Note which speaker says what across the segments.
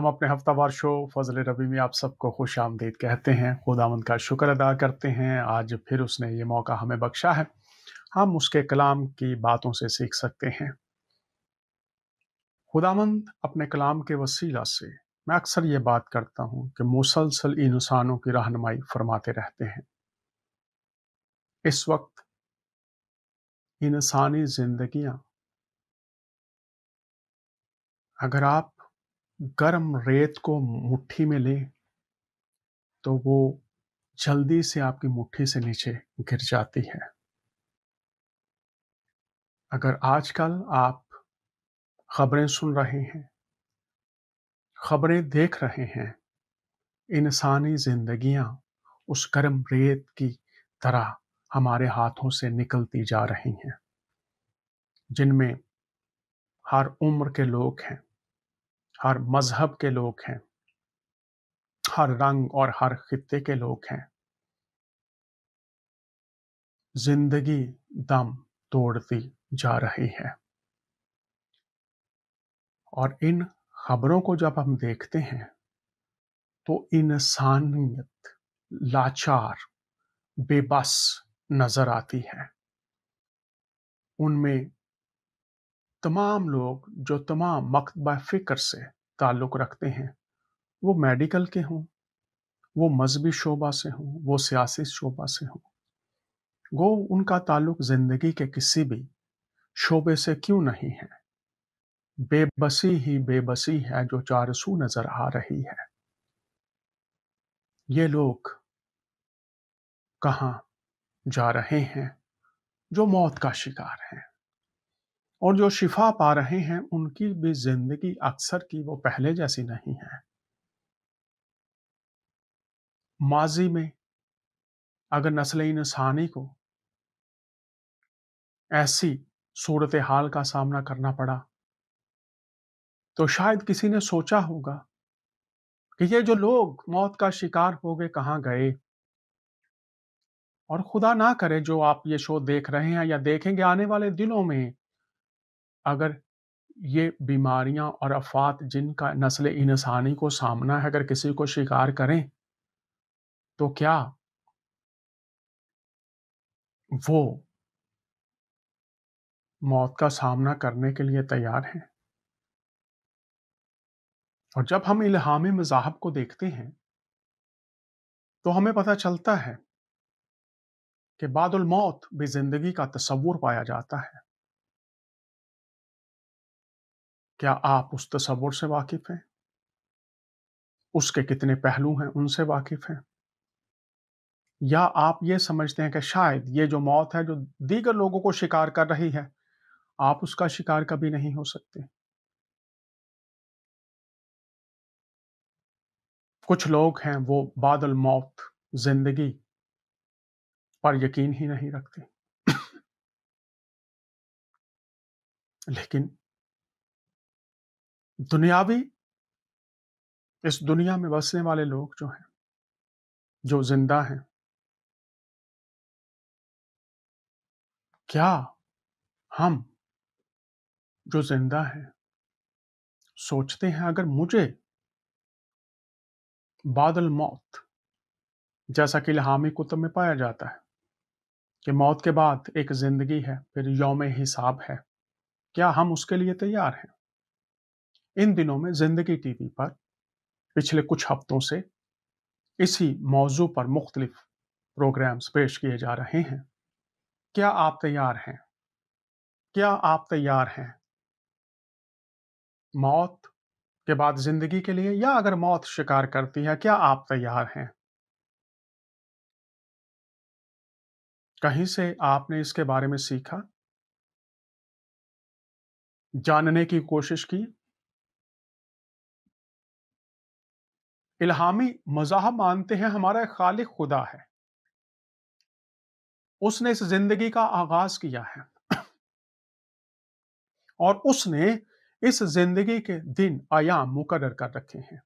Speaker 1: हम अपने हफ्तावार शो फजल रबी में आप सबको खुश आमदीद कहते हैं खुदावंद का शुक्र अदा करते हैं आज फिर उसने ये मौका हमें बख्शा है हम उसके कलाम की बातों से सीख सकते हैं खुदामंद अपने कलाम के वसीला से मैं अक्सर ये बात करता हूँ कि मुसलसल इंसानों
Speaker 2: की रहनमाई फरमाते रहते हैं इस वक्त इंसानी जिंदगियां
Speaker 1: अगर आप गर्म रेत को मुट्ठी में लें तो वो जल्दी से आपकी मुट्ठी से नीचे गिर जाती है अगर आजकल आप खबरें सुन रहे हैं खबरें देख रहे हैं इंसानी जिंदगियां उस गर्म रेत की तरह हमारे हाथों से निकलती जा रही हैं जिनमें हर उम्र के लोग हैं हर मजहब के लोग हैं हर रंग और हर
Speaker 2: खत्ते के लोग हैं जिंदगी दम तोड़ती जा रही है और
Speaker 1: इन खबरों को जब हम देखते हैं तो इंसानियत लाचार बेबस नजर आती है उनमें तमाम लोग जो तमाम मकतबा फ़िक्र से ताल्लुक़ रखते हैं वो मेडिकल के हों वो मजहबी शोबा से हों वो सियासी शोबा से हों गो उनका ताल्लुक़ ज़िंदगी के किसी भी शोबे से क्यों नहीं है बेबसी ही बेबसी है जो चारसू नज़र आ रही है ये लोग कहाँ जा रहे हैं जो मौत का शिकार हैं और जो शिफा पा रहे हैं उनकी भी जिंदगी अक्सर की वो पहले जैसी नहीं है माजी में अगर नस्ल इंसानी को ऐसी सूरत हाल का सामना करना पड़ा तो शायद किसी ने सोचा होगा कि ये जो लोग मौत का शिकार हो गए कहाँ गए और खुदा ना करे जो आप ये शो देख रहे हैं या देखेंगे आने वाले दिनों में अगर ये बीमारियां और अफात जिनका नस्ल इंसानी को सामना है अगर किसी को शिकार करें
Speaker 2: तो क्या वो मौत का सामना करने के लिए तैयार हैं
Speaker 1: और जब हम इल्हाम मजाहब को देखते हैं
Speaker 2: तो हमें पता चलता है कि बादल मौत भी जिंदगी का तस्वुर पाया जाता है क्या आप उस तस्वुर से वाकिफ हैं उसके कितने पहलू हैं उनसे वाकिफ हैं
Speaker 1: या आप ये समझते हैं कि शायद ये जो मौत है जो दीगर लोगों
Speaker 2: को शिकार कर रही है आप उसका शिकार कभी नहीं हो सकते कुछ लोग हैं वो बादल मौत जिंदगी पर यकीन ही नहीं रखते लेकिन दुनियावी इस दुनिया में बसने वाले लोग जो हैं जो जिंदा हैं क्या हम जो जिंदा हैं सोचते हैं अगर मुझे बादल मौत
Speaker 1: जैसा कि लहामी कुतुब में पाया जाता है कि मौत के बाद एक जिंदगी है फिर यौम हिसाब है क्या हम उसके लिए तैयार हैं इन दिनों में जिंदगी टीवी पर पिछले कुछ हफ्तों से इसी मौजू पर मुख्तलिफ प्रोग्राम्स पेश किए जा रहे हैं क्या आप तैयार हैं क्या आप तैयार हैं मौत के बाद जिंदगी के लिए या अगर मौत शिकार करती है क्या आप तैयार हैं
Speaker 2: कहीं से आपने इसके बारे में सीखा जानने की कोशिश की इल्हामी मजाह मानते हैं हमारा खालिक खुदा है उसने इस जिंदगी का आगाज किया है
Speaker 1: और उसने इस जिंदगी के दिन आयाम मुकर कर रखे हैं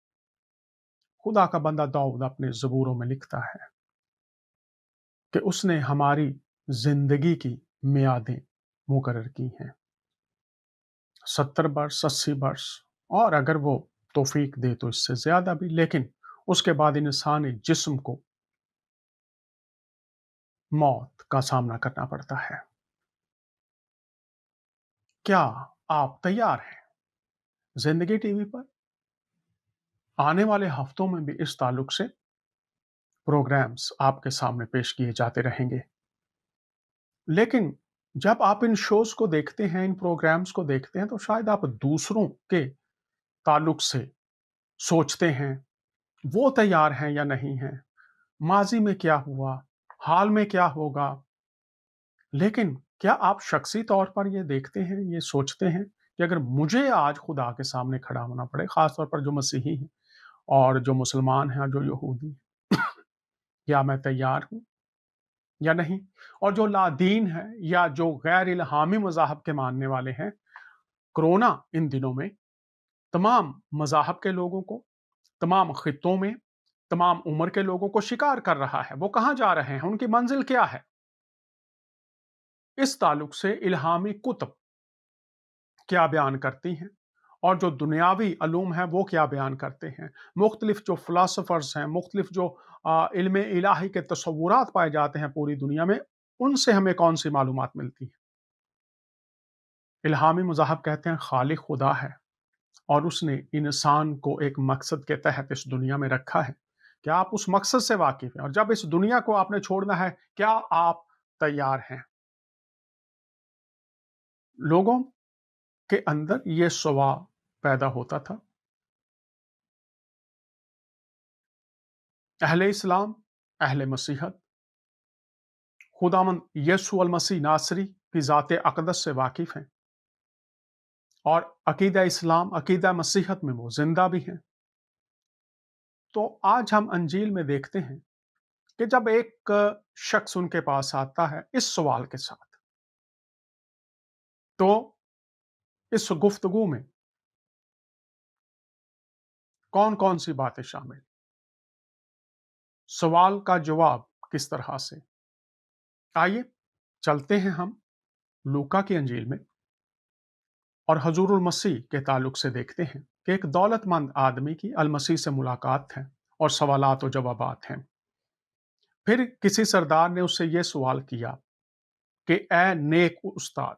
Speaker 1: खुदा का बंदा दाऊद अपने जबूरों में लिखता है कि उसने हमारी जिंदगी की मियादें मुकर की हैं सत्तर वर्ष अस्सी वर्ष और अगर वो तोफीक दे तो इससे ज़्यादा भी लेकिन उसके बाद इंसानी जिस्म को
Speaker 2: मौत का सामना करना पड़ता है क्या आप तैयार हैं जिंदगी
Speaker 1: टीवी पर आने वाले हफ्तों में भी इस ताल्लुक से प्रोग्राम्स आपके सामने पेश किए जाते रहेंगे लेकिन जब आप इन शोज को देखते हैं इन प्रोग्राम्स को देखते हैं तो शायद आप दूसरों के ताल्लुक से सोचते हैं वो तैयार हैं या नहीं हैं माजी में क्या हुआ हाल में क्या होगा लेकिन क्या आप शख्सी तौर पर ये देखते हैं ये सोचते हैं कि अगर मुझे आज खुदा के सामने खड़ा होना पड़े ख़ास तौर पर जो मसीही हैं और जो मुसलमान हैं जो यहूदी हैं या मैं तैयार हूँ या नहीं और जो लादीन है या जो गैर इलाहामी मजाहब के मानने वाले हैं कोरोना इन दिनों में तमाम मजाहब के लोगों को तमाम ख़ितों में तमाम उम्र के लोगों को शिकार कर रहा है वो कहाँ जा रहे हैं उनकी मंजिल क्या है इस ताल्लुक से इल्हामी कुतब क्या बयान करती हैं और जो दुनियावी अलूम है वो क्या बयान करते हैं मुख्तलिफ जो फ़िलासफ़र्स हैं मुख्तलिफ जो इल्म इलाही के तस्वूर पाए जाते हैं पूरी दुनिया में उनसे हमें कौन सी मालूम मिलती है इल्हामी मज़ाहब कहते हैं खालिक खुदा है और उसने इंसान को एक मकसद के तहत इस दुनिया में रखा है क्या आप उस मकसद से वाकिफ हैं और जब इस दुनिया को आपने छोड़ना है क्या आप तैयार हैं
Speaker 2: लोगों के अंदर यह सवा पैदा होता था अहले इस्लाम अहले मसीहत खुदामंद यसु मसीह नासरी की
Speaker 1: ज़ात अकदस से वाकिफ़ हैं और अकीद इस्लाम अकीदा मसीहत में वो जिंदा भी हैं तो आज हम अंजील में देखते हैं
Speaker 2: कि जब एक शख्स उनके पास आता है इस सवाल के साथ तो इस गुफ्तगु में कौन कौन सी बातें शामिल सवाल का जवाब किस तरह से आइए चलते हैं हम
Speaker 1: लूका की अंजील में और हजूर मसीह के ताल्लुक से देखते हैं कि एक दौलतमंद आदमी की अलमसी से मुलाकात है और सवालत व जवाब हैं फिर किसी सरदार ने उससे यह सवाल किया कि ए नेक उस्ताद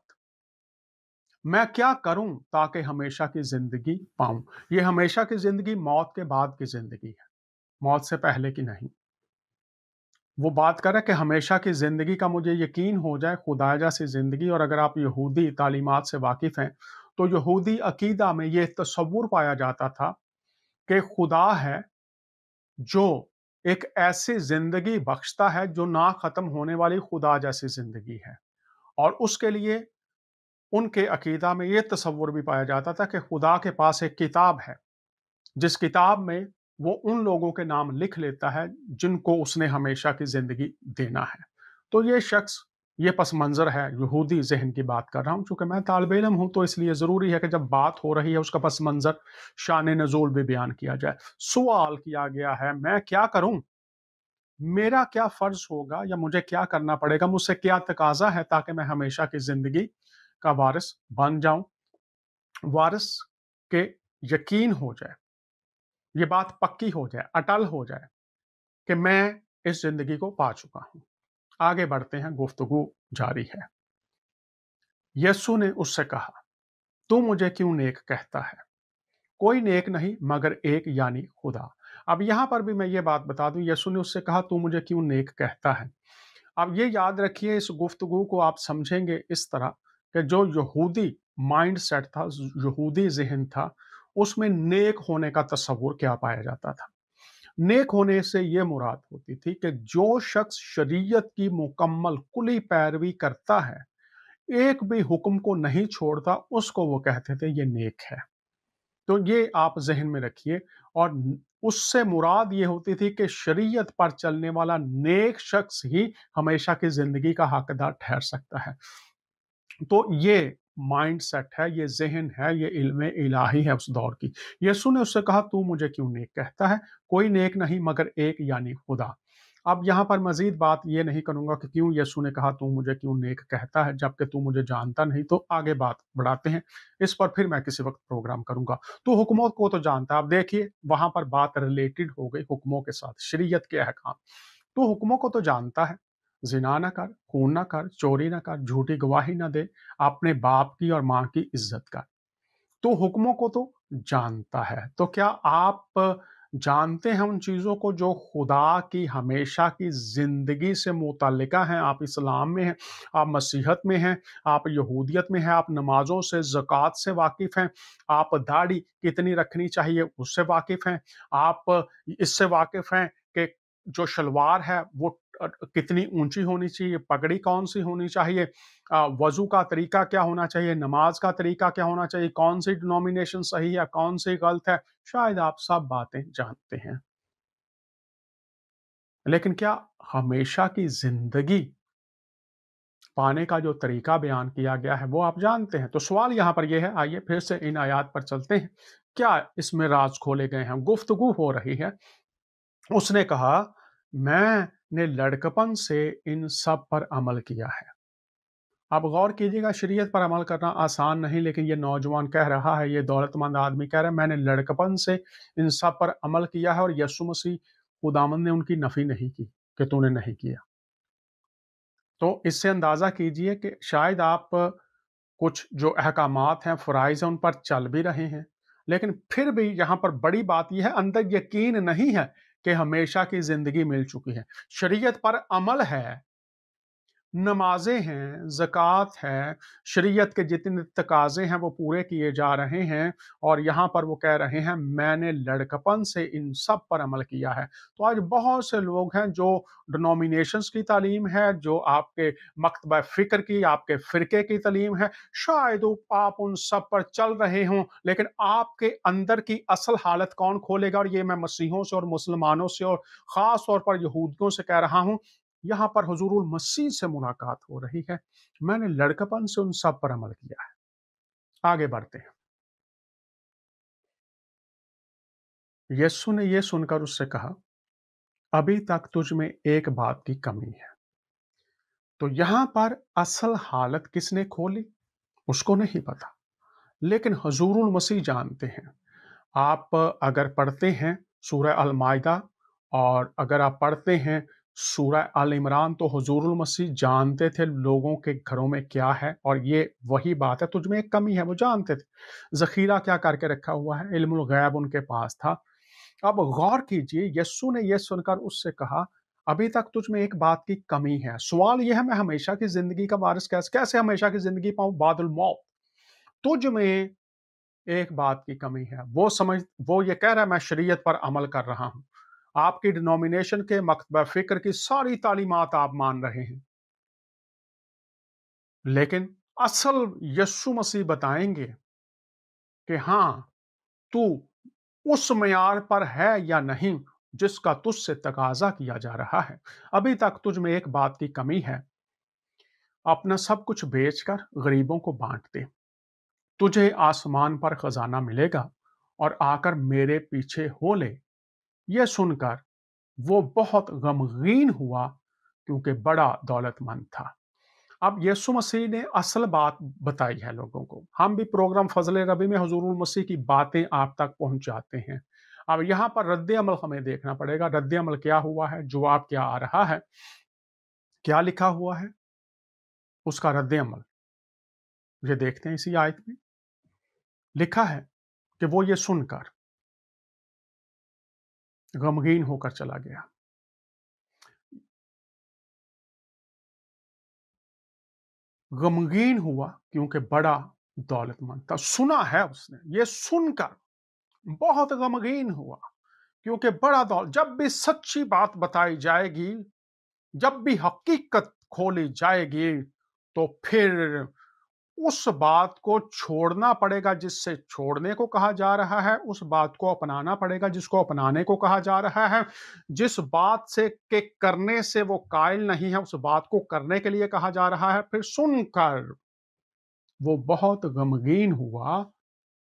Speaker 1: मैं क्या करूं ताकि हमेशा की जिंदगी पाऊं ये हमेशा की जिंदगी मौत के बाद की जिंदगी है मौत से पहले की नहीं वो बात कर रहा है कि हमेशा की ज़िंदगी का मुझे यकीन हो जाए खुदाजा से ज़िंदगी और अगर आप यहूदी तालीमत से वाकिफ़ हैं तो यहूदी अकीदा में ये तस्वुर पाया जाता था कि खुदा है जो एक ऐसी ज़िंदगी बख्शता है जो ना ख़त्म होने वाली खुदा जैसी ज़िंदगी है और उसके लिए उनके अकीदा में ये तस्वुर भी पाया जाता था कि खुदा के पास एक किताब है जिस किताब में वो उन लोगों के नाम लिख लेता है जिनको उसने हमेशा की ज़िंदगी देना है तो ये शख्स ये पस मंज़र है यहूदी जहन की बात कर रहा हूँ चूंकि मैं तालब इलम हूँ तो इसलिए ज़रूरी है कि जब बात हो रही है उसका पस मंज़र शान नजूल भी बयान किया जाए सवाल किया गया है मैं क्या करूँ मेरा क्या फ़र्ज़ होगा या मुझे क्या करना पड़ेगा मुझसे क्या तकाजा है ताकि मैं हमेशा की ज़िंदगी का वारिस बन जाऊँ वारिस के यकीन हो जाए ये बात पक्की हो जाए अटल हो जाए कि मैं इस जिंदगी को पा चुका हूं आगे बढ़ते हैं गुफ्तगु जारी है यस्सु ने उससे कहा तू मुझे क्यों नेक कहता है कोई नेक नहीं मगर एक यानी खुदा अब यहां पर भी मैं ये बात बता दूं यसु ने उससे कहा तू मुझे क्यों नेक कहता है अब ये याद रखिए इस गुफ्तगु को आप समझेंगे इस तरह कि जो यहूदी माइंड सेट था यहूदी जहन था उसमें नेक होने का तस्वुर क्या पाया जाता था नेक होने से ये मुराद होती थी कि जो शख्स शरीयत की मुकम्मल कुली पैरवी करता है एक भी हुक्म को नहीं छोड़ता उसको वो कहते थे ये नेक है तो ये आप जहन में रखिए और उससे मुराद ये होती थी कि शरीयत पर चलने वाला नेक शख्स ही हमेशा की जिंदगी का हकदार ठहर सकता है तो ये माइंड सेट है ये जहन है ये इल्म इलाही है उस दौर की यसु ने उससे कहा तू मुझे क्यों नेक कहता है कोई नेक नहीं मगर एक यानी खुदा अब यहाँ पर मजीद बात ये नहीं करूँगा कि क्यों यसु ने कहा तू मुझे क्यों नेक कहता है जबकि तू मुझे जानता नहीं तो आगे बात बढ़ाते हैं इस पर फिर मैं किसी वक्त प्रोग्राम करूँगा तो हुक्मों को तो जानता है आप देखिए वहाँ पर बात रिलेटेड हो गई हुक्मों के साथ शरीयत के अहकाम तो हुक्मों को तो जानता है जिना ना कर खून ना कर चोरी ना कर झूठी गवाही ना दे अपने बाप की और माँ की इज्जत कर तो हुक्मों को तो जानता है तो क्या आप जानते हैं उन चीज़ों को जो खुदा की हमेशा की ज़िंदगी से मुतलका हैं आप इस्लाम में हैं आप मसीहत में हैं आप यहूदियत में हैं आप नमाज़ों से ज़क़़त से वाकिफ़ हैं आप दाढ़ी कितनी रखनी चाहिए उससे वाकिफ़ हैं आप इससे वाकिफ़ हैं कि जो शलवार है वो कितनी ऊंची होनी चाहिए पगड़ी कौन सी होनी चाहिए वजू का तरीका क्या होना चाहिए नमाज का तरीका क्या होना चाहिए कौन सी डिनोमिनेशन सही है कौन सी
Speaker 2: गलत है शायद आप सब बातें जानते हैं
Speaker 1: लेकिन क्या हमेशा की जिंदगी पाने का जो तरीका बयान किया गया है वो आप जानते हैं तो सवाल यहां पर यह है आइए फिर से इन आयात पर चलते हैं क्या इसमें राज खोले गए हैं गुफ्तगु हो रही है उसने कहा मैं ने लड़कपन से इन सब पर अमल किया है आप गौर कीजिएगा शरीयत पर अमल करना आसान नहीं लेकिन ये नौजवान कह रहा है ये दौलतमंद आदमी कह रहा है मैंने लड़कपन से इन सब पर अमल किया है और यसु मसीह उदामन ने उनकी नफ़ी नहीं की कि तूने नहीं किया तो इससे अंदाज़ा कीजिए कि शायद आप कुछ जो अहकाम हैं फ़राइज़ हैं उन पर चल भी रहे हैं लेकिन फिर भी यहाँ पर बड़ी बात यह है अंदर यकीन नहीं है कि हमेशा की जिंदगी मिल चुकी है शरीयत पर अमल है नमाजें हैं ज़क़़त है शरीयत के जितने तकाजे हैं वो पूरे किए जा रहे हैं और यहाँ पर वो कह रहे हैं मैंने लड़कपन से इन सब पर अमल किया है तो आज बहुत से लोग हैं जो डिनोमिनेशंस की तालीम है जो आपके मकतब फ़िक्र की आपके फ़िरके की तलीम है शायद आप उन सब पर चल रहे हों लेकिन आपके अंदर की असल हालत कौन खोलेगा और ये मैं मसीहों से और मुसलमानों से और ख़ास तौर पर यहूदियों से कह रहा हूँ यहाँ पर हजूरुल मसीह से मुलाकात हो रही है मैंने लड़कपन
Speaker 2: से उन सब पर अमल किया है आगे बढ़ते हैं यस्सु ने यह सुनकर उससे कहा अभी तक तुझ
Speaker 1: में एक बात की कमी है तो यहां पर असल हालत किसने खोली उसको नहीं पता लेकिन हजूरुल मसीह जानते हैं आप अगर पढ़ते हैं सूर्य अलमायदा और अगर आप पढ़ते हैं सूरह अल इमरान तो हजूर मसीह जानते थे लोगों के घरों में क्या है और ये वही बात है तुझमें एक कमी है वो जानते थे जखीरा क्या करके रखा हुआ है गैब उनके पास था अब गौर कीजिए यस्सु ने यह सुनकर उससे कहा अभी तक तुझ में एक बात की कमी है सवाल यह है मैं हमेशा की जिंदगी का वारिस कैसे कैसे हमेशा की जिंदगी पाऊं बादल मौत तुझ में एक बात की कमी है वो समझ वो ये कह रहा है मैं शरीयत पर अमल कर रहा हूं आपकी डिनोमिनेशन के मकतब फ़िक्र की सारी तालीमत आप मान रहे हैं लेकिन असल यस्सु मसीह बताएंगे कि हाँ तू उस मैार पर है या नहीं जिसका तुझसे तकाजा किया जा रहा है अभी तक तुझ में एक बात की कमी है अपना सब कुछ बेचकर गरीबों को बांट दे तुझे आसमान पर खजाना मिलेगा और आकर मेरे पीछे हो ले यह सुनकर वो बहुत गमगीन हुआ क्योंकि बड़ा दौलतमंद था अब यीशु मसीह ने असल बात बताई है लोगों को हम भी प्रोग्राम फजल रबी में हजूर मसीह की बातें आप तक पहुंचाते हैं अब यहाँ पर रद्द अमल हमें देखना पड़ेगा रद्द अमल क्या हुआ है जवाब क्या
Speaker 2: आ रहा है क्या लिखा हुआ है उसका रद्द अमल ये देखते हैं इसी आयत में लिखा है कि वो ये सुनकर गमगीन होकर चला गया गमगीन हुआ क्योंकि बड़ा दौलतमंद था सुना है उसने ये सुनकर
Speaker 1: बहुत गमगीन हुआ क्योंकि बड़ा दौलत जब भी सच्ची बात बताई जाएगी जब भी हकीकत खोली जाएगी तो फिर उस बात को छोड़ना पड़ेगा जिससे छोड़ने को कहा जा रहा है उस बात को अपनाना पड़ेगा जिसको अपनाने को कहा जा रहा है जिस बात से के करने से वो कायल नहीं है उस बात को करने के लिए कहा जा रहा है फिर सुनकर वो बहुत गमगीन हुआ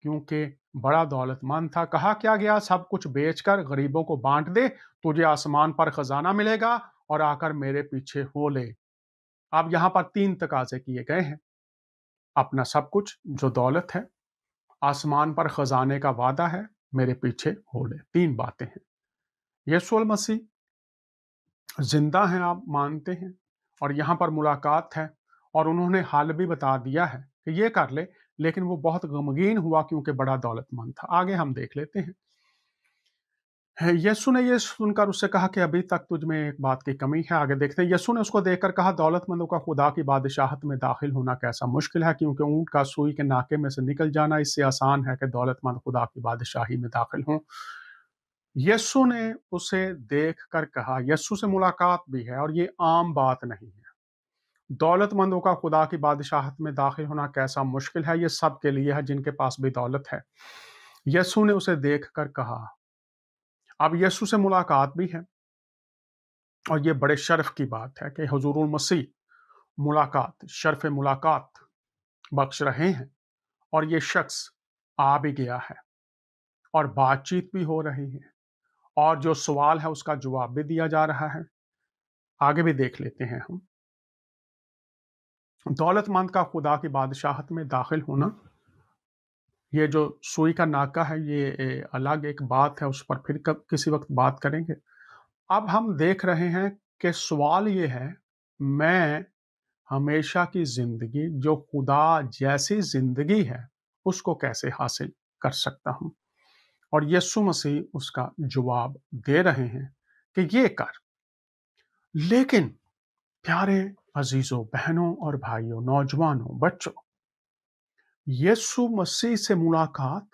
Speaker 1: क्योंकि बड़ा दौलतमंद था कहा क्या गया सब कुछ बेचकर गरीबों को बांट दे तुझे आसमान पर खजाना मिलेगा और आकर मेरे पीछे हो ले अब यहां पर तीन तकाजे किए गए हैं अपना सब कुछ जो दौलत है आसमान पर खजाने का वादा है मेरे पीछे हो ले तीन बातें हैं यशोल मसीह जिंदा हैं आप मानते हैं और यहाँ पर मुलाकात है और उन्होंने हाल भी बता दिया है कि ये कर ले लेकिन वो बहुत गमगीन हुआ क्योंकि बड़ा दौलतमंद था आगे हम देख लेते हैं यसु ने यह सुनकर उससे कहा कि अभी तक तुझ में एक बात की कमी है आगे देखते हैं यसु ने उसको देखकर कहा दौलतमंदों का खुदा की बादशाहत में दाखिल होना कैसा मुश्किल है क्योंकि ऊंट का सुई के नाके में से निकल जाना इससे आसान है कि दौलतमंद खुदा की बादशाही में दाखिल हों यसु ने उसे देख कर कहा यस्सु से मुलाकात भी है और ये आम बात नहीं है दौलतमंदों का खुदा की बादशाहत में दाखिल होना कैसा मुश्किल है ये सब के लिए है जिनके पास भी दौलत है यसु ने उसे देख कर कहा अब यसु से मुलाकात भी है और ये बड़े शर्फ की बात है कि हजूर मसीह मुलाकात शर्फ मुलाकात बख्श रहे हैं और ये शख्स आ भी गया है और बातचीत भी हो रही है और जो सवाल है उसका जवाब भी दिया जा रहा है आगे भी देख लेते हैं हम दौलतमंद का खुदा की बादशाहत में दाखिल होना ये जो सुई का नाका है ये अलग एक बात है उस पर फिर कब किसी वक्त बात करेंगे अब हम देख रहे हैं कि सवाल ये है मैं हमेशा की जिंदगी जो खुदा जैसी जिंदगी है उसको कैसे हासिल कर सकता हूँ और यीशु मसीह उसका जवाब दे रहे हैं कि ये कर लेकिन प्यारे अजीजों बहनों और भाइयों नौजवानों बच्चों यीशु मसीह से मुलाकात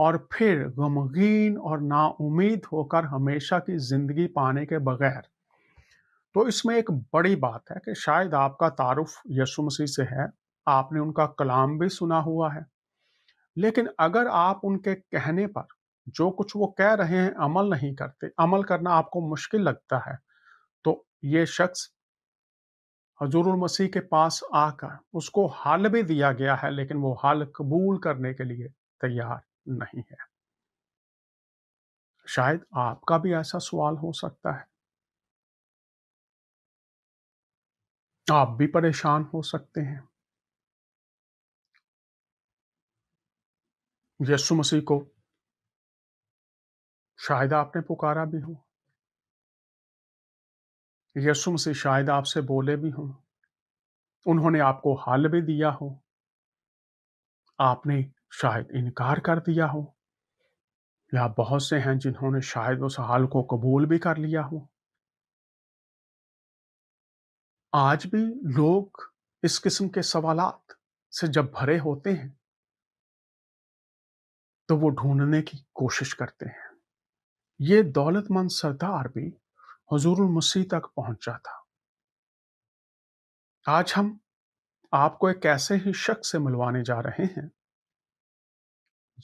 Speaker 1: और फिर गमगीन और नाउमीद होकर हमेशा की जिंदगी पाने के बगैर तो इसमें एक बड़ी बात है कि शायद आपका तारुफ यीशु मसीह से है आपने उनका कलाम भी सुना हुआ है लेकिन अगर आप उनके कहने पर जो कुछ वो कह रहे हैं अमल नहीं करते अमल करना आपको मुश्किल लगता है तो ये शख्स हजूर मसीह के पास आकर उसको हाल भी दिया गया है लेकिन वो हाल कबूल करने के लिए तैयार नहीं है
Speaker 2: शायद आपका भी ऐसा सवाल हो सकता है आप भी परेशान हो सकते हैं यीशु मसीह को शायद आपने पुकारा भी हो यसु से शायद आपसे बोले भी हों उन्होंने आपको हल भी
Speaker 1: दिया हो आपने शायद इनकार कर दिया हो या बहुत से हैं जिन्होंने शायद उस हाल को कबूल भी कर लिया हो
Speaker 2: आज भी लोग इस किस्म के सवालात से जब भरे होते हैं तो वो ढूंढने
Speaker 1: की कोशिश करते हैं ये दौलतमंद सरदार भी हजूरुल मसीह तक पहुंचा था आज हम आपको एक ऐसे ही शख्स से मिलवाने जा रहे हैं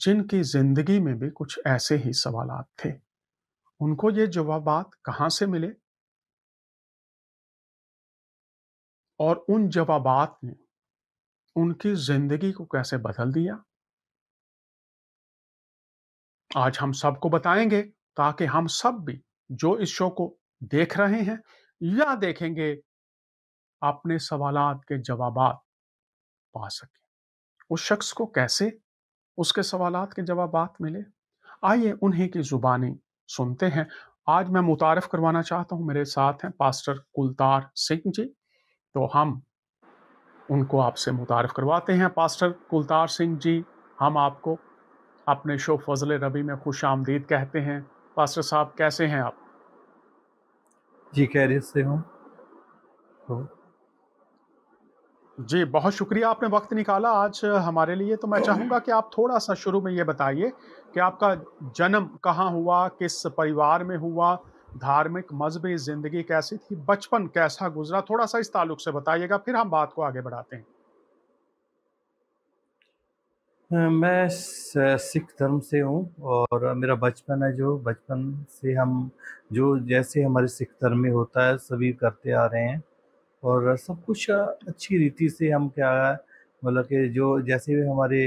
Speaker 1: जिनकी जिंदगी में
Speaker 2: भी कुछ ऐसे ही सवाल थे उनको ये जवाब कहां से मिले और उन जवाब ने उनकी जिंदगी को कैसे बदल दिया
Speaker 1: आज हम सबको बताएंगे ताकि हम सब भी जो इस शो को देख रहे हैं या देखेंगे अपने सवाल के जवाब पा सके उस शख्स को कैसे उसके सवाल के जवाब मिले आइए उन्हीं की जुबानी सुनते हैं आज मैं मुतारफ करवाना चाहता हूं मेरे साथ हैं पास्टर कुलतार सिंह जी तो हम उनको आपसे मुतारफ करवाते हैं पास्टर कुलतार सिंह जी हम आपको अपने शो फजल रबी में खुश आमदीद कहते हैं पास्टर साहब कैसे हैं आप
Speaker 3: जी खैरियत से हूँ तो
Speaker 1: जी बहुत शुक्रिया आपने वक्त निकाला आज हमारे लिए तो मैं चाहूँगा कि आप थोड़ा सा शुरू में ये बताइए कि आपका जन्म कहाँ हुआ किस परिवार में हुआ धार्मिक मजहबी ज़िंदगी कैसी थी बचपन कैसा गुजरा थोड़ा सा इस ताल्लुक से बताइएगा फिर हम बात को आगे बढ़ाते हैं
Speaker 3: हाँ, मैं सिख धर्म से हूँ और मेरा बचपन है जो बचपन से हम जो जैसे हमारे सिख धर्म में होता है सभी करते आ रहे हैं और सब कुछ अच्छी रीति से हम क्या है मतलब कि जो जैसे भी हमारे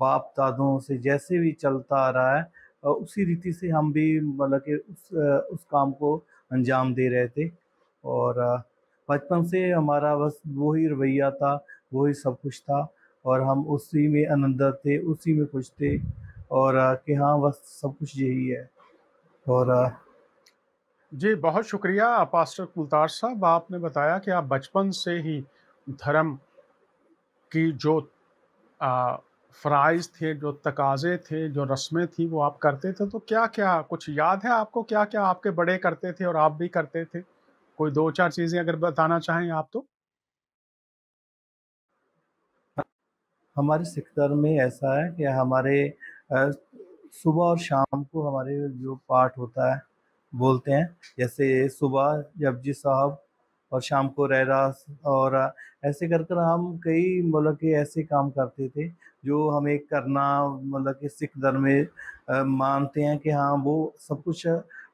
Speaker 3: बाप दादों से जैसे भी चलता आ रहा है उसी रीति से हम भी मतलब कि उस उस काम को अंजाम दे रहे थे और बचपन से हमारा बस वही रवैया था वही सब कुछ था और हम उसी में आनंद थे उसी में खुश थे और कि हाँ बस सब कुछ यही है और जी बहुत शुक्रिया
Speaker 1: पास्टर कुलतार साहब आपने बताया कि आप बचपन से ही धर्म की जो फ़राइज़ थे जो तकाजे थे जो रस्में थी वो आप करते थे तो क्या क्या कुछ याद है आपको क्या क्या आपके बड़े करते थे और आप भी करते थे कोई दो चार चीज़ें अगर बताना चाहें आप तो
Speaker 3: हमारे सेक्टर में ऐसा है कि हमारे सुबह और शाम को हमारे जो पाठ होता है बोलते हैं जैसे सुबह जपजी साहब और शाम को रहरास और ऐसे कर कर हम कई मतलब के ऐसे काम करते थे जो हमें करना मतलब कि सिख धर्म में मानते हैं कि हाँ वो सब कुछ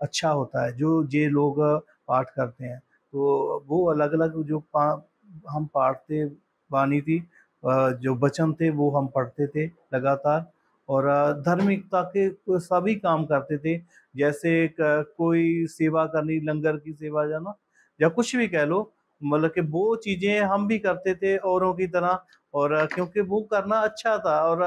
Speaker 3: अच्छा होता है जो ये लोग पाठ करते हैं तो वो अलग अलग जो पा, हम पाठते बानी थी जो वचन थे वो हम पढ़ते थे लगातार और धार्मिकता के सभी काम करते थे जैसे कोई सेवा करनी लंगर की सेवा जाना या कुछ भी कह लो मतलब कि वो चीज़ें हम भी करते थे औरों की तरह और क्योंकि वो करना अच्छा था और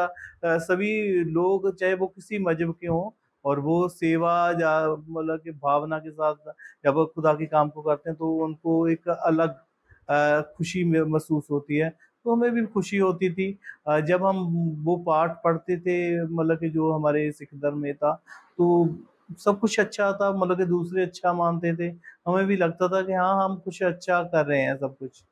Speaker 3: सभी लोग चाहे वो किसी मजहब के हों और वो सेवा या मतलब कि भावना के साथ जब वो खुदा के काम को करते हैं तो उनको एक अलग खुशी महसूस होती है तो हमें भी खुशी होती थी जब हम वो पाठ पढ़ते थे मतलब कि जो हमारे सिख धर्म में था तो सब कुछ अच्छा था मतलब कि दूसरे अच्छा मानते थे हमें भी लगता था कि हाँ हम कुछ अच्छा कर रहे हैं सब कुछ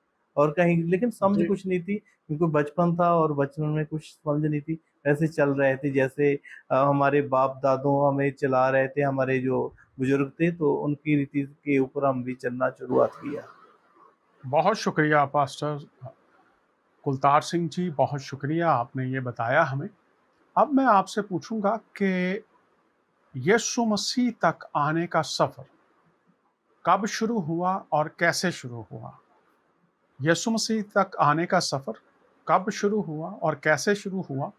Speaker 3: और कहीं लेकिन समझ कुछ नहीं थी क्योंकि बचपन था और बचपन में कुछ समझ नहीं थी ऐसे चल रहे थे जैसे हमारे बाप दादों हमें चला रहे थे हमारे जो बुजुर्ग थे तो उनकी रीति के ऊपर हम भी चलना शुरुआत किया
Speaker 1: बहुत शुक्रिया पास्टर कुलतार सिंह जी बहुत शुक्रिया आपने ये बताया हमें अब मैं आपसे पूछूंगा कि यीशु मसीह तक आने का सफ़र कब शुरू हुआ और कैसे शुरू हुआ यसु मसीह तक आने का सफ़र कब शुरू हुआ और कैसे शुरू हुआ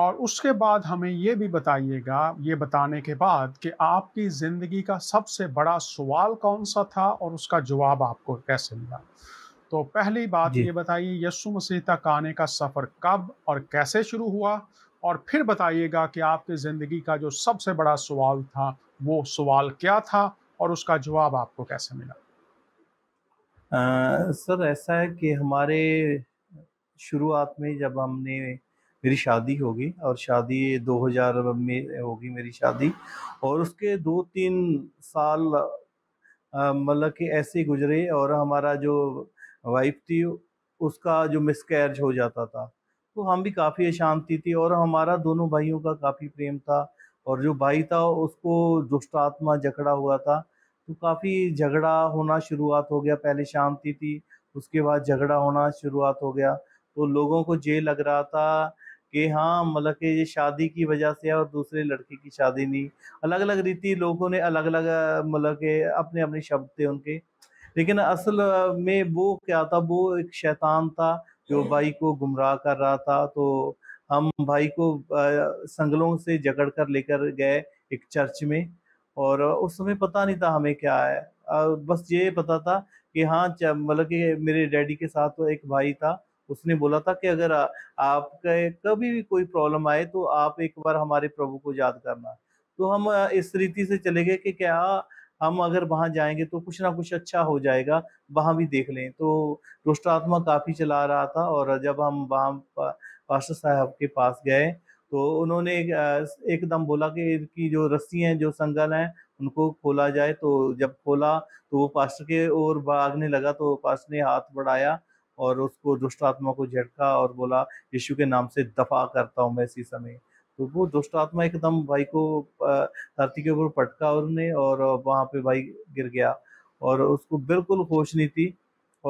Speaker 1: और उसके बाद हमें ये भी बताइएगा ये बताने के बाद कि आपकी ज़िंदगी का सबसे बड़ा सवाल कौन सा था और उसका जवाब आपको कैसे मिला तो पहली बात ये बताइए यसु मसीह तक आने का सफ़र कब और कैसे शुरू हुआ और फिर बताइएगा कि आपकी ज़िंदगी का जो सबसे बड़ा सवाल था वो सवाल क्या था और उसका जवाब आपको
Speaker 3: कैसे मिला आ, सर ऐसा है कि हमारे शुरुआत में जब हमने मेरी शादी होगी और शादी 2000 में होगी मेरी शादी और उसके दो तीन साल मतलब कि ऐसे गुजरे और हमारा जो वाइफ थी उसका जो मिसकैरज हो जाता था तो हम भी काफ़ी अशांति थी और हमारा दोनों भाइयों का काफ़ी प्रेम था और जो भाई था उसको दुष्ट आत्मा जकड़ा हुआ था तो काफ़ी झगड़ा होना शुरुआत हो गया पहले शांति थी उसके बाद झगड़ा होना शुरुआत हो गया तो लोगों को ये लग रहा था कि हाँ मतलब कि ये शादी की वजह से और दूसरे लड़के की शादी नहीं अलग अलग रीति लोगों ने अलग अलग मतलब के अपने अपने शब्द थे उनके लेकिन असल में वो क्या था वो एक शैतान था जो भाई को गुमराह कर रहा था तो हम भाई को संगलों से जकड़ कर लेकर गए एक चर्च में और उस समय पता नहीं था हमें क्या है बस ये पता था कि हाँ मतलब कि मेरे डैडी के साथ तो एक भाई था उसने बोला था कि अगर आपके कभी भी कोई प्रॉब्लम आए तो आप एक बार हमारे प्रभु को याद करना तो हम इस रीति से चले गए कि क्या हम अगर वहाँ जाएंगे तो कुछ ना कुछ अच्छा हो जाएगा वहाँ भी देख लें तो दुष्ट आत्मा काफ़ी चला रहा था और जब हम वहाँ पास्टर साहब के पास गए तो उन्होंने एकदम बोला कि इनकी जो रस्सी हैं जो संगल हैं उनको खोला जाए तो जब खोला तो वो पास्टर के ओर भागने लगा तो पास्टर ने हाथ बढ़ाया और उसको दुष्ट आत्मा को झटका और बोला यीशु के नाम से दफा करता हूँ मैं इसी समय तो वो दुष्ट आत्मा एकदम भाई को धरती के ऊपर पटका उसने और वहाँ पे भाई गिर गया और उसको बिल्कुल होश नहीं थी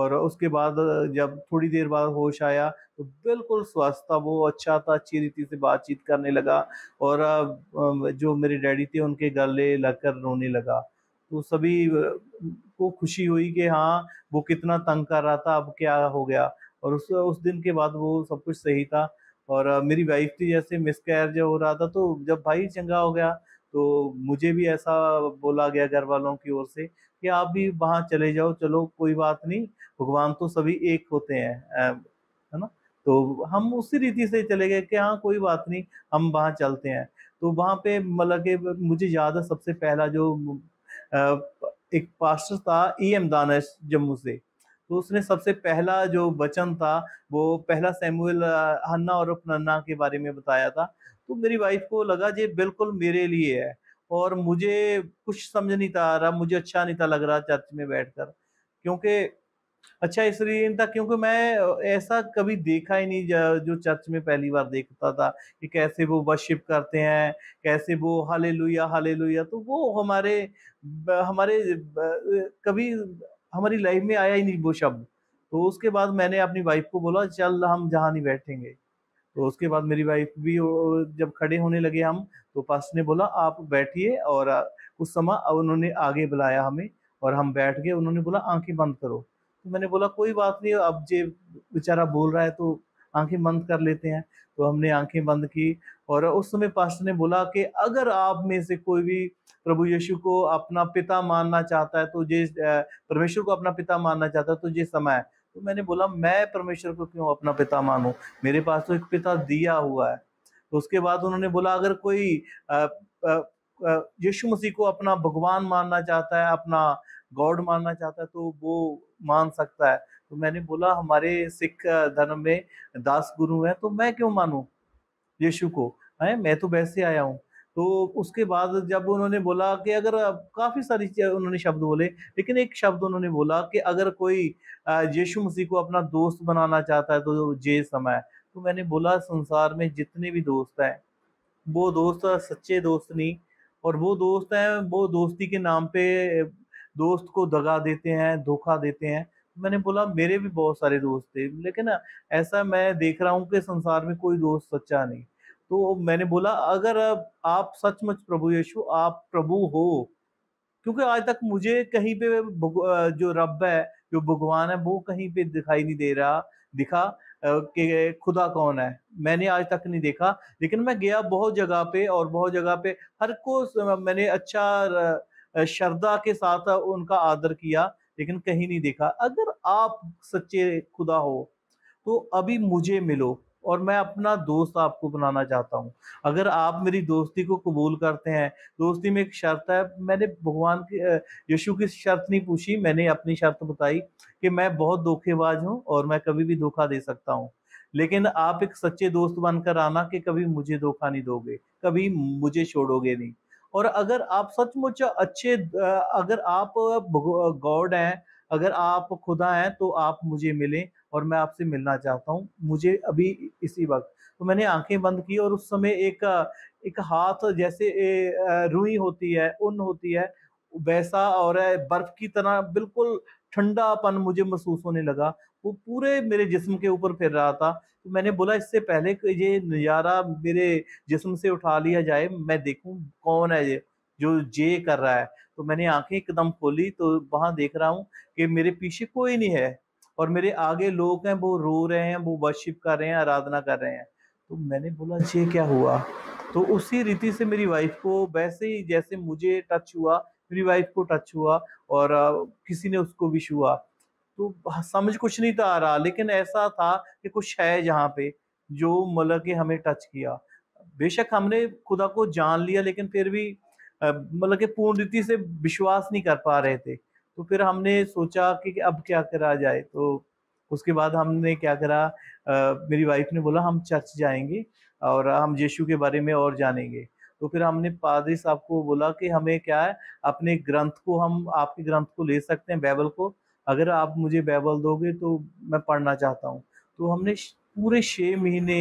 Speaker 3: और उसके बाद जब थोड़ी देर बाद होश आया तो बिल्कुल स्वस्थ था वो अच्छा था अच्छी रीति से बातचीत करने लगा और जो मेरे डैडी थे उनके गले लगकर रोने लगा तो सभी को खुशी हुई कि हाँ वो कितना तंग कर रहा था अब क्या हो गया और उस उस दिन के बाद वो सब कुछ सही था और मेरी वाइफ थी तो जैसे मिसकैर जो हो रहा था तो जब भाई चंगा हो गया तो मुझे भी ऐसा बोला गया घर वालों की ओर से कि आप भी वहाँ चले जाओ चलो कोई बात नहीं भगवान तो सभी एक होते हैं है ना तो हम उसी रीति से चले गए कि हाँ कोई बात नहीं हम वहाँ चलते हैं तो वहाँ पे मतलब कि मुझे याद है सबसे पहला जो एक पास्टर था ई e एम दानश जम्मू से तो उसने सबसे पहला जो वचन था वो पहला सैमुअल हन्ना और अपनन्ना के बारे में बताया था तो मेरी वाइफ को लगा ये बिल्कुल मेरे लिए है और मुझे कुछ समझ नहीं था आ रहा मुझे अच्छा नहीं था लग रहा चर्च में बैठकर क्योंकि अच्छा इसलिए था क्योंकि मैं ऐसा कभी देखा ही नहीं जो चर्च में पहली बार देखता था कि कैसे वो वर्शिप करते हैं कैसे वो हाले लुया हाले लुया तो वो हमारे हमारे कभी हमारी लाइफ में आया ही नहीं वो शब्द तो उसके बाद मैंने अपनी वाइफ को बोला चल हम जहाँ नहीं बैठेंगे तो उसके बाद मेरी वाइफ भी जब खड़े होने लगे हम तो पास ने बोला आप बैठिए और उस समय उन्होंने आगे बुलाया हमें और हम बैठ गए उन्होंने बोला आंखें बंद करो तो मैंने बोला कोई बात नहीं अब जे बेचारा बोल रहा है तो आंखें बंद कर लेते हैं तो हमने आंखें बंद की और उस समय पास्टर ने बोला कि अगर आप में से कोई भी प्रभु यीशु को अपना पिता मानना चाहता है तो जिस परमेश्वर को अपना पिता मानना चाहता है तो ये समय है तो मैंने बोला मैं परमेश्वर को क्यों अपना पिता मानूं मेरे पास तो एक पिता दिया हुआ है तो उसके बाद उन्होंने बोला अगर कोई यीशु मसीह को अपना भगवान मानना चाहता है अपना गॉड मानना चाहता है तो वो मान सकता है तो मैंने बोला हमारे सिख धर्म में दास गुरु हैं तो मैं क्यों मानू यीशु को है मैं तो वैसे आया हूँ तो उसके बाद जब उन्होंने बोला कि अगर काफ़ी सारी उन्होंने शब्द बोले लेकिन एक शब्द उन्होंने बोला कि अगर कोई यीशु मसीह को अपना दोस्त बनाना चाहता है तो जे समय तो मैंने बोला संसार में जितने भी दोस्त हैं वो दोस्त सच्चे दोस्त नहीं और वो दोस्त हैं वो दोस्ती के नाम पे दोस्त को दगा देते हैं धोखा देते हैं मैंने बोला मेरे भी बहुत सारे दोस्त थे लेकिन ऐसा मैं देख रहा हूँ कि संसार में कोई दोस्त सच्चा नहीं तो मैंने बोला अगर आप सचमुच प्रभु यीशु आप प्रभु हो क्योंकि आज तक मुझे कहीं पे जो रब है जो भगवान है वो कहीं पे दिखाई नहीं दे रहा दिखा कि खुदा कौन है मैंने आज तक नहीं देखा लेकिन मैं गया बहुत जगह पे और बहुत जगह पे हर को मैंने अच्छा श्रद्धा के साथ उनका आदर किया लेकिन कहीं नहीं देखा अगर आप सच्चे खुदा हो तो अभी मुझे मिलो और मैं अपना दोस्त आपको बनाना चाहता हूँ अगर आप मेरी दोस्ती को कबूल करते हैं दोस्ती में एक शर्त है मैंने भगवान की यशु की शर्त नहीं पूछी मैंने अपनी शर्त बताई कि मैं बहुत धोखेबाज हूँ और मैं कभी भी धोखा दे सकता हूँ लेकिन आप एक सच्चे दोस्त बनकर आना कि कभी मुझे धोखा नहीं दोगे कभी मुझे छोड़ोगे नहीं और अगर आप सचमुच अच्छे अगर आप गॉड हैं अगर आप खुदा हैं तो आप मुझे मिलें और मैं आपसे मिलना चाहता हूँ मुझे अभी इसी वक्त तो मैंने आंखें बंद की और उस समय एक एक हाथ जैसे रुई होती है उन होती है वैसा और बर्फ की तरह बिल्कुल ठंडापन मुझे महसूस होने लगा वो पूरे मेरे जिस्म के ऊपर फिर रहा था तो मैंने बोला इससे पहले कि ये नज़ारा मेरे जिस्म से उठा लिया जाए मैं देखूं कौन है ये जो जे कर रहा है तो मैंने आंखें एकदम खोली तो वहाँ देख रहा हूँ कि मेरे पीछे कोई नहीं है और मेरे आगे लोग हैं वो रो रहे हैं वो वर्शिप कर रहे हैं आराधना कर रहे हैं तो मैंने बोला ये क्या हुआ तो उसी रीति से मेरी वाइफ को वैसे ही जैसे मुझे टच हुआ मेरी वाइफ को टच हुआ और किसी ने उसको विश हुआ तो समझ कुछ नहीं था आ रहा लेकिन ऐसा था कि कुछ है जहाँ पे जो मतलब कि हमें टच किया बेशक हमने खुदा को जान लिया लेकिन फिर भी मतलब कि पूर्ण रीति से विश्वास नहीं कर पा रहे थे तो फिर हमने सोचा कि, कि अब क्या करा जाए तो उसके बाद हमने क्या करा आ, मेरी वाइफ ने बोला हम चर्च जाएंगे और हम यीशु के बारे में और जानेंगे तो फिर हमने पादरी साहब को बोला कि हमें क्या है अपने ग्रंथ को हम आपके ग्रंथ को ले सकते हैं बाइबल को अगर आप मुझे बाइबल दोगे तो मैं पढ़ना चाहता हूँ तो हमने पूरे छः महीने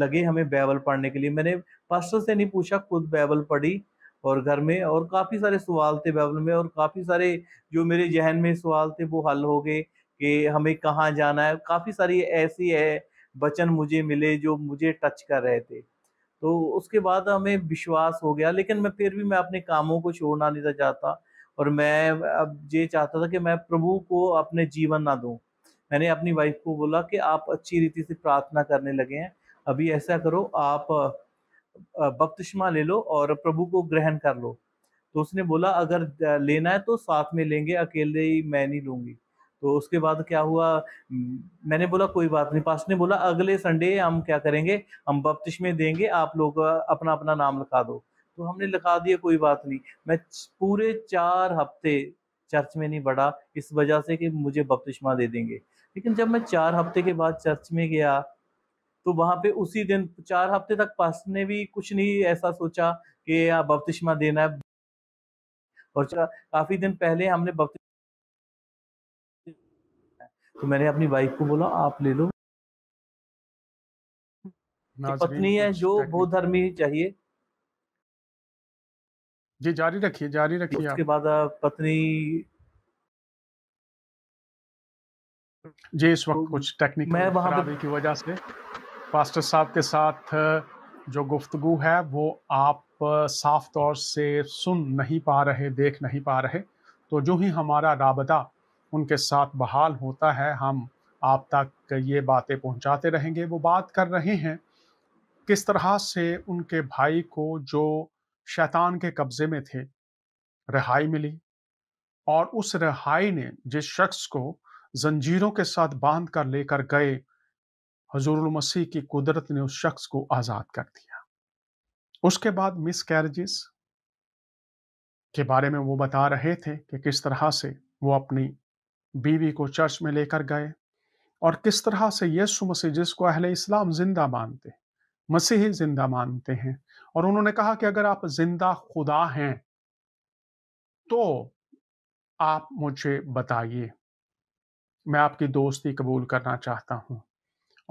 Speaker 3: लगे हमें बाइबल पढ़ने के लिए मैंने पास्टर से नहीं पूछा खुद बाइबल पढ़ी और घर में और काफ़ी सारे सवाल थे बाइबल में और काफ़ी सारे जो मेरे जहन में सवाल थे वो हल हो गए कि हमें कहाँ जाना है काफ़ी सारी ऐसी है वचन मुझे मिले जो मुझे टच कर रहे थे तो उसके बाद हमें विश्वास हो गया लेकिन मैं फिर भी मैं अपने कामों को छोड़ना नहीं था चाहता और मैं अब ये चाहता था कि मैं प्रभु को अपने जीवन ना दूं मैंने अपनी वाइफ को बोला कि आप अच्छी रीति से प्रार्थना करने लगे हैं अभी ऐसा करो आप बपतिस्मा ले लो और प्रभु को ग्रहण कर लो तो उसने बोला अगर लेना है तो साथ में लेंगे अकेले ही मैं नहीं लूंगी तो उसके बाद क्या हुआ मैंने बोला कोई बात नहीं पास ने बोला अगले संडे हम क्या करेंगे हम बपतिस्मे देंगे आप लोग अपना अपना नाम लिखा दो तो हमने लिखा दिया कोई बात नहीं मैं पूरे चार हफ्ते चर्च में नहीं बढ़ा इस वजह से कि मुझे बपतिश्मा दे देंगे लेकिन जब मैं चार हफ्ते के बाद चर्च में गया तो वहाँ पे उसी दिन चार हफ्ते तक पास ने भी कुछ नहीं ऐसा सोचा कि आप बपतिश्मा देना है और काफ़ी दिन पहले हमने तो मैंने अपनी वाइफ को बोला आप ले लो
Speaker 2: पत्नी है जो बहुत धर्मी चाहिए जी जारी रखिए जारी रखिए उसके बाद पत्नी जी इस वक्त तो कुछ टेक्निकल मैं
Speaker 3: वहाँ पर...
Speaker 1: की वजह से पास्टर साहब के साथ जो गुफ्तगु है वो आप साफ तौर से सुन नहीं पा रहे देख नहीं पा रहे तो जो ही हमारा रबता उनके साथ बहाल होता है हम आप तक ये बातें पहुंचाते रहेंगे वो बात कर रहे हैं किस तरह से उनके भाई को जो शैतान के कब्जे में थे रिहाई मिली और उस रिहाई ने जिस शख्स को जंजीरों के साथ बांध कर लेकर गए हजूर मसीह की कुदरत ने उस शख्स को आज़ाद कर दिया उसके बाद मिस कैरजिस के बारे में वो बता रहे थे कि किस तरह से वो अपनी बीवी को चर्च में लेकर गए और किस तरह से यीशु मसीह जिसको अहले इस्लाम जिंदा मानते मसीह जिंदा मानते हैं और उन्होंने कहा कि अगर आप जिंदा खुदा हैं तो आप मुझे बताइए मैं आपकी दोस्ती कबूल करना चाहता हूं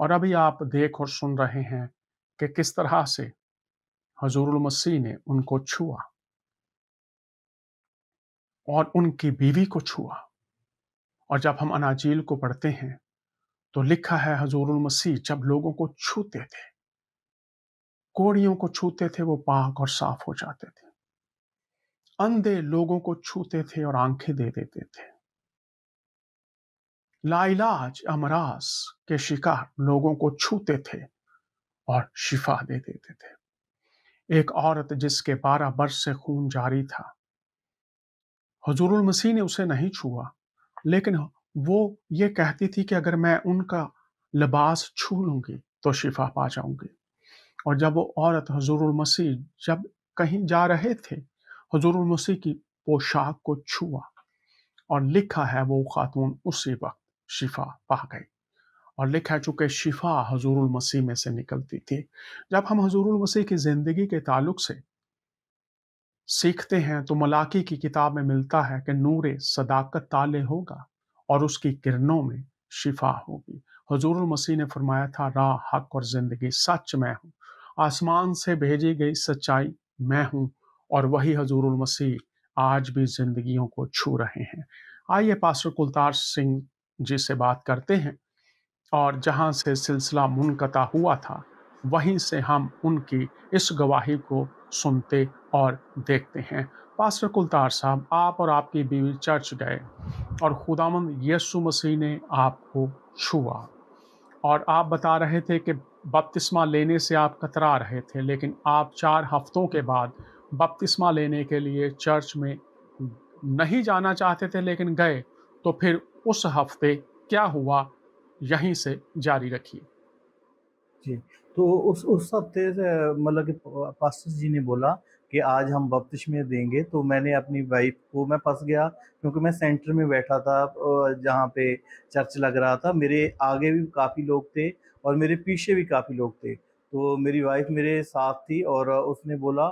Speaker 1: और अभी आप देख और सुन रहे हैं कि किस तरह से हजूरुल मसीह ने उनको छुआ और उनकी बीवी को छुआ और जब हम अनाजील को पढ़ते हैं तो लिखा है हजूरुल मसीह जब लोगों को छूते थे कोड़ियों को छूते थे वो पाक और साफ हो जाते थे अंधे लोगों को छूते थे और आंखें दे देते थे लाइलाज अमराज के शिकार लोगों को छूते थे और शिफा दे देते थे एक औरत जिसके बारह बरस से खून जारी था हजूरुल मसीह ने उसे नहीं छुआ लेकिन वो ये कहती थी कि अगर मैं उनका लिबास छू लूंगी तो शिफा पा जाऊंगी और जब वो औरत हजूर मसीह जब कहीं जा रहे थे हजूर मसीह की पोशाक को छुआ और लिखा है वो खातून उसी वक्त शिफा पा गई और लिखा चूंकि शिफा हजूर मसीह में से निकलती थी जब हम हजूर मसीह की ज़िंदगी के ताल्लुक से सीखते हैं तो मलाकी की किताब में मिलता है कि नूर सदाकत ताले होगा और उसकी किरणों में शिफा होगी हजूर मसीह ने फरमाया था राह हक और ज़िंदगी सच में हूं आसमान से भेजी गई सच्चाई मैं हूं और वही हजूरुल मसीह आज भी जिंदगियों को छू रहे हैं आइए पास्टर कुलतार सिंह जी से बात करते हैं और जहां से सिलसिला मुनकता हुआ था वहीं से हम उनकी इस गवाही को सुनते और देखते हैं पास्टर कुलतार साहब आप और आपकी बीवी चर्च गए और खुदामंद यसु मसीह ने आपको छुआ और आप बता रहे थे कि बपतिस्मा लेने से आप कतरा रहे थे लेकिन आप चार हफ्तों के बाद बपतिस्मा लेने के लिए चर्च में नहीं जाना चाहते थे लेकिन गए तो फिर उस हफ्ते क्या हुआ यहीं से जारी रखिए
Speaker 3: जी तो उस उस हफ्ते मतलब कि पास्टर जी ने बोला कि आज हम बपतिस्मे देंगे तो मैंने अपनी वाइफ को मैं फंस गया क्योंकि मैं सेंटर में बैठा था जहाँ पे चर्च लग रहा था मेरे आगे भी काफ़ी लोग थे और मेरे पीछे भी काफ़ी लोग थे तो मेरी वाइफ मेरे साथ थी और उसने बोला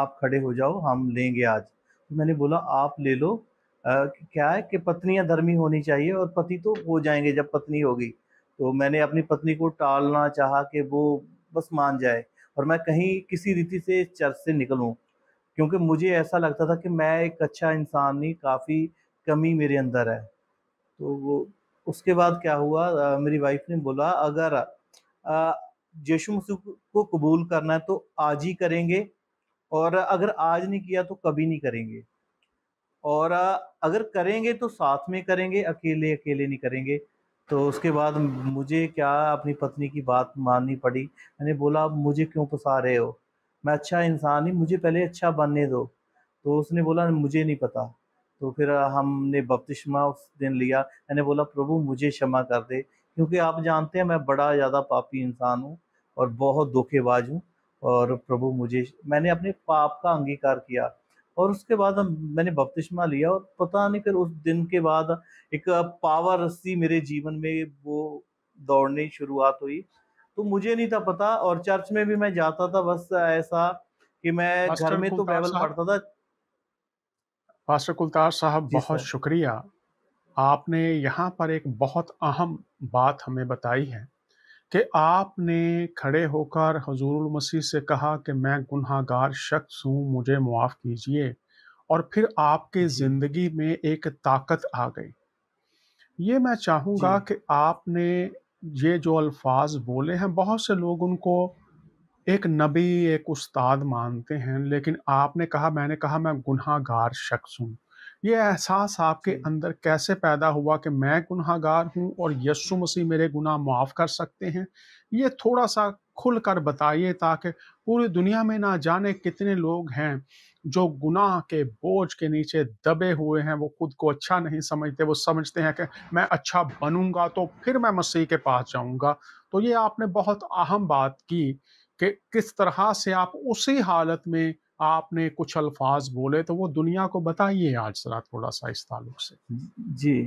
Speaker 3: आप खड़े हो जाओ हम लेंगे आज तो मैंने बोला आप ले लो आ, क्या है कि पत्नियां धर्मी होनी चाहिए और पति तो हो जाएंगे जब पत्नी होगी तो मैंने अपनी पत्नी को टालना चाहा कि वो बस मान जाए और मैं कहीं किसी रीति से चर्च से निकलूं क्योंकि मुझे ऐसा लगता था कि मैं एक अच्छा इंसान नहीं काफ़ी कमी मेरे अंदर है तो वो उसके बाद क्या हुआ आ, मेरी वाइफ ने बोला अगर जेशु मसीह को कबूल करना है तो आज ही करेंगे और अगर आज नहीं किया तो कभी नहीं करेंगे और अगर करेंगे तो साथ में करेंगे अकेले अकेले नहीं करेंगे तो उसके बाद मुझे क्या अपनी पत्नी की बात माननी पड़ी मैंने बोला आप मुझे क्यों फंसा रहे हो मैं अच्छा इंसान ही मुझे पहले अच्छा बनने दो तो उसने बोला मुझे नहीं पता तो फिर हमने बपतिस्मा उस दिन लिया मैंने बोला प्रभु मुझे क्षमा कर दे क्योंकि आप जानते हैं मैं बड़ा ज़्यादा पापी इंसान हूँ और बहुत धोखेबाज हूँ और प्रभु मुझे मैंने अपने पाप का अंगीकार किया और उसके बाद हम मैंने बपतिस्मा लिया और पता नहीं फिर उस दिन के बाद एक पावर सी मेरे जीवन में वो दौड़ने शुरुआत हुई तो मुझे नहीं था पता और चर्च में भी मैं जाता था बस ऐसा कि मैं घर में तो बाइबल पढ़ता था
Speaker 1: पास्टर कुलतार साहब बहुत शुक्रिया आपने यहाँ पर एक बहुत अहम बात हमें बताई है कि आपने खड़े होकर हजूरुल मसीह से कहा कि मैं गुनहगार शख्स हूँ मुझे मुआफ़ कीजिए और फिर आपके ज़िंदगी में एक ताकत आ गई ये मैं चाहूँगा कि आपने ये जो अल्फाज बोले हैं बहुत से लोग उनको एक नबी एक उस्ताद मानते हैं लेकिन आपने कहा मैंने कहा मैं गुनाहगार शख्स हूँ ये एहसास आपके अंदर कैसे पैदा हुआ कि मैं गुनाहगार हूँ और यस्सु मसीह मेरे गुनाह माफ़ कर सकते हैं ये थोड़ा सा खुल कर बताइए ताकि पूरी दुनिया में ना जाने कितने लोग हैं जो गुनाह के बोझ के नीचे दबे हुए हैं वो खुद को अच्छा नहीं समझते वो समझते हैं कि मैं अच्छा बनूंगा तो फिर मैं मसीह के पास जाऊंगा तो ये आपने बहुत अहम बात की कि किस तरह से आप उसी हालत में आपने कुछ अल्फाज बोले तो वो दुनिया को बताइए आज जरा थोड़ा सा इस ताल्लुक
Speaker 3: से जी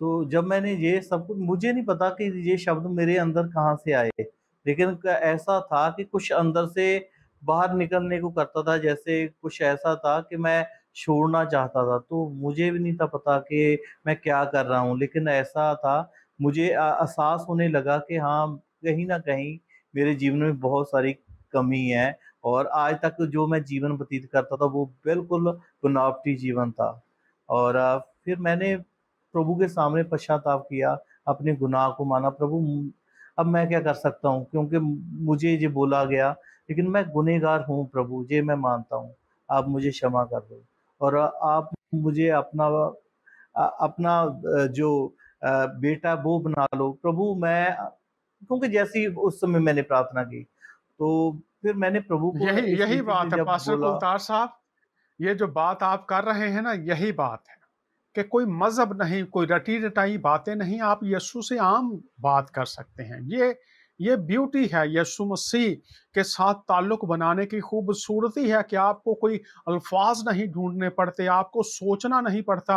Speaker 3: तो जब मैंने ये सब कुछ मुझे नहीं पता कि ये शब्द मेरे अंदर कहाँ से आए लेकिन ऐसा था कि कुछ अंदर से बाहर निकलने को करता था जैसे कुछ ऐसा था कि मैं छोड़ना चाहता था तो मुझे भी नहीं था पता कि मैं क्या कर रहा हूँ लेकिन ऐसा था मुझे एहसास होने लगा कि हाँ कहीं ना कहीं मेरे जीवन में बहुत सारी कमी है और आज तक जो मैं जीवन व्यतीत करता था वो बिल्कुल बनावटी जीवन था और फिर मैंने प्रभु के सामने पश्चाताप किया अपने गुनाह को माना प्रभु अब मैं क्या कर सकता हूँ क्योंकि मुझे ये बोला गया लेकिन मैं गुनहगार हूँ प्रभु ये मैं मानता हूँ आप मुझे क्षमा कर दो और आप मुझे अपना अपना जो बेटा वो बना लो प्रभु मैं क्योंकि जैसी उस समय मैंने प्रार्थना की तो फिर मैंने प्रभु को यही यही बात है पास्टर
Speaker 1: साहब ये जो बात आप कर रहे हैं ना यही बात है कि कोई मज़हब नहीं कोई रटी रटाई बातें नहीं आप यस्सु से आम बात कर सकते हैं ये ये ब्यूटी है यीशु मसीह के साथ ताल्लुक बनाने की खूबसूरती है कि आपको कोई अल्फाज नहीं ढूंढने पड़ते आपको सोचना नहीं पड़ता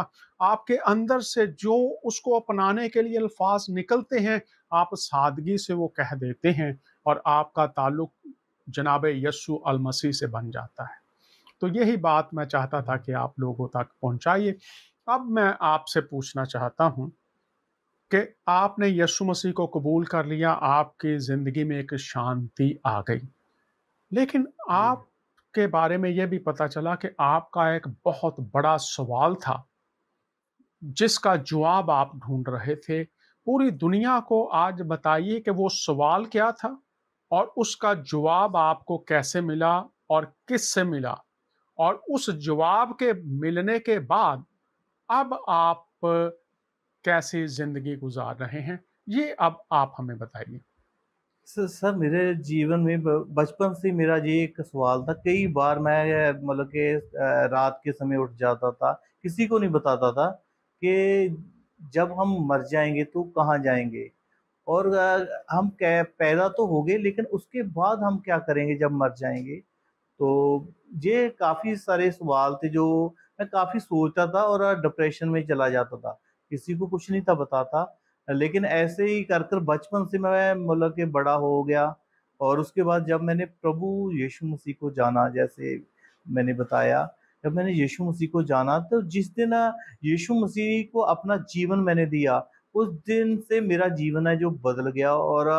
Speaker 1: आपके अंदर से जो उसको अपनाने के लिए अल्फाज निकलते हैं आप सादगी से वो कह देते हैं और आपका ताल्लुक जनाब यस्सु अल मसीह से बन जाता है तो यही बात मैं चाहता था कि आप लोगों तक पहुंचाइए अब मैं आपसे पूछना चाहता हूं कि आपने यीशु मसीह को कबूल कर लिया आपकी ज़िंदगी में एक शांति आ गई लेकिन आपके बारे में यह भी पता चला कि आपका एक बहुत बड़ा सवाल था जिसका जवाब आप ढूंढ रहे थे पूरी दुनिया को आज बताइए कि वो सवाल क्या था और उसका जवाब आपको कैसे मिला और किस से मिला और उस जवाब के मिलने के बाद अब आप कैसे ज़िंदगी गुजार रहे हैं ये अब आप हमें बताइए
Speaker 3: सर सर मेरे जीवन में बचपन से मेरा ये एक सवाल था कई बार मैं मतलब के रात के समय उठ जाता था किसी को नहीं बताता था कि जब हम मर जाएंगे तो कहाँ जाएंगे और हम पैदा तो हो गए लेकिन उसके बाद हम क्या करेंगे जब मर जाएंगे तो ये काफ़ी सारे सवाल थे जो मैं काफ़ी सोचता था और डिप्रेशन में चला जाता था किसी को कुछ नहीं था बताता लेकिन ऐसे ही कर कर बचपन से मैं मतलब के बड़ा हो गया और उसके बाद जब मैंने प्रभु यीशु मसीह को जाना जैसे मैंने बताया जब मैंने यीशु मसीह को जाना तो जिस दिन यीशु मसीह को अपना जीवन मैंने दिया उस दिन से मेरा जीवन है जो बदल गया और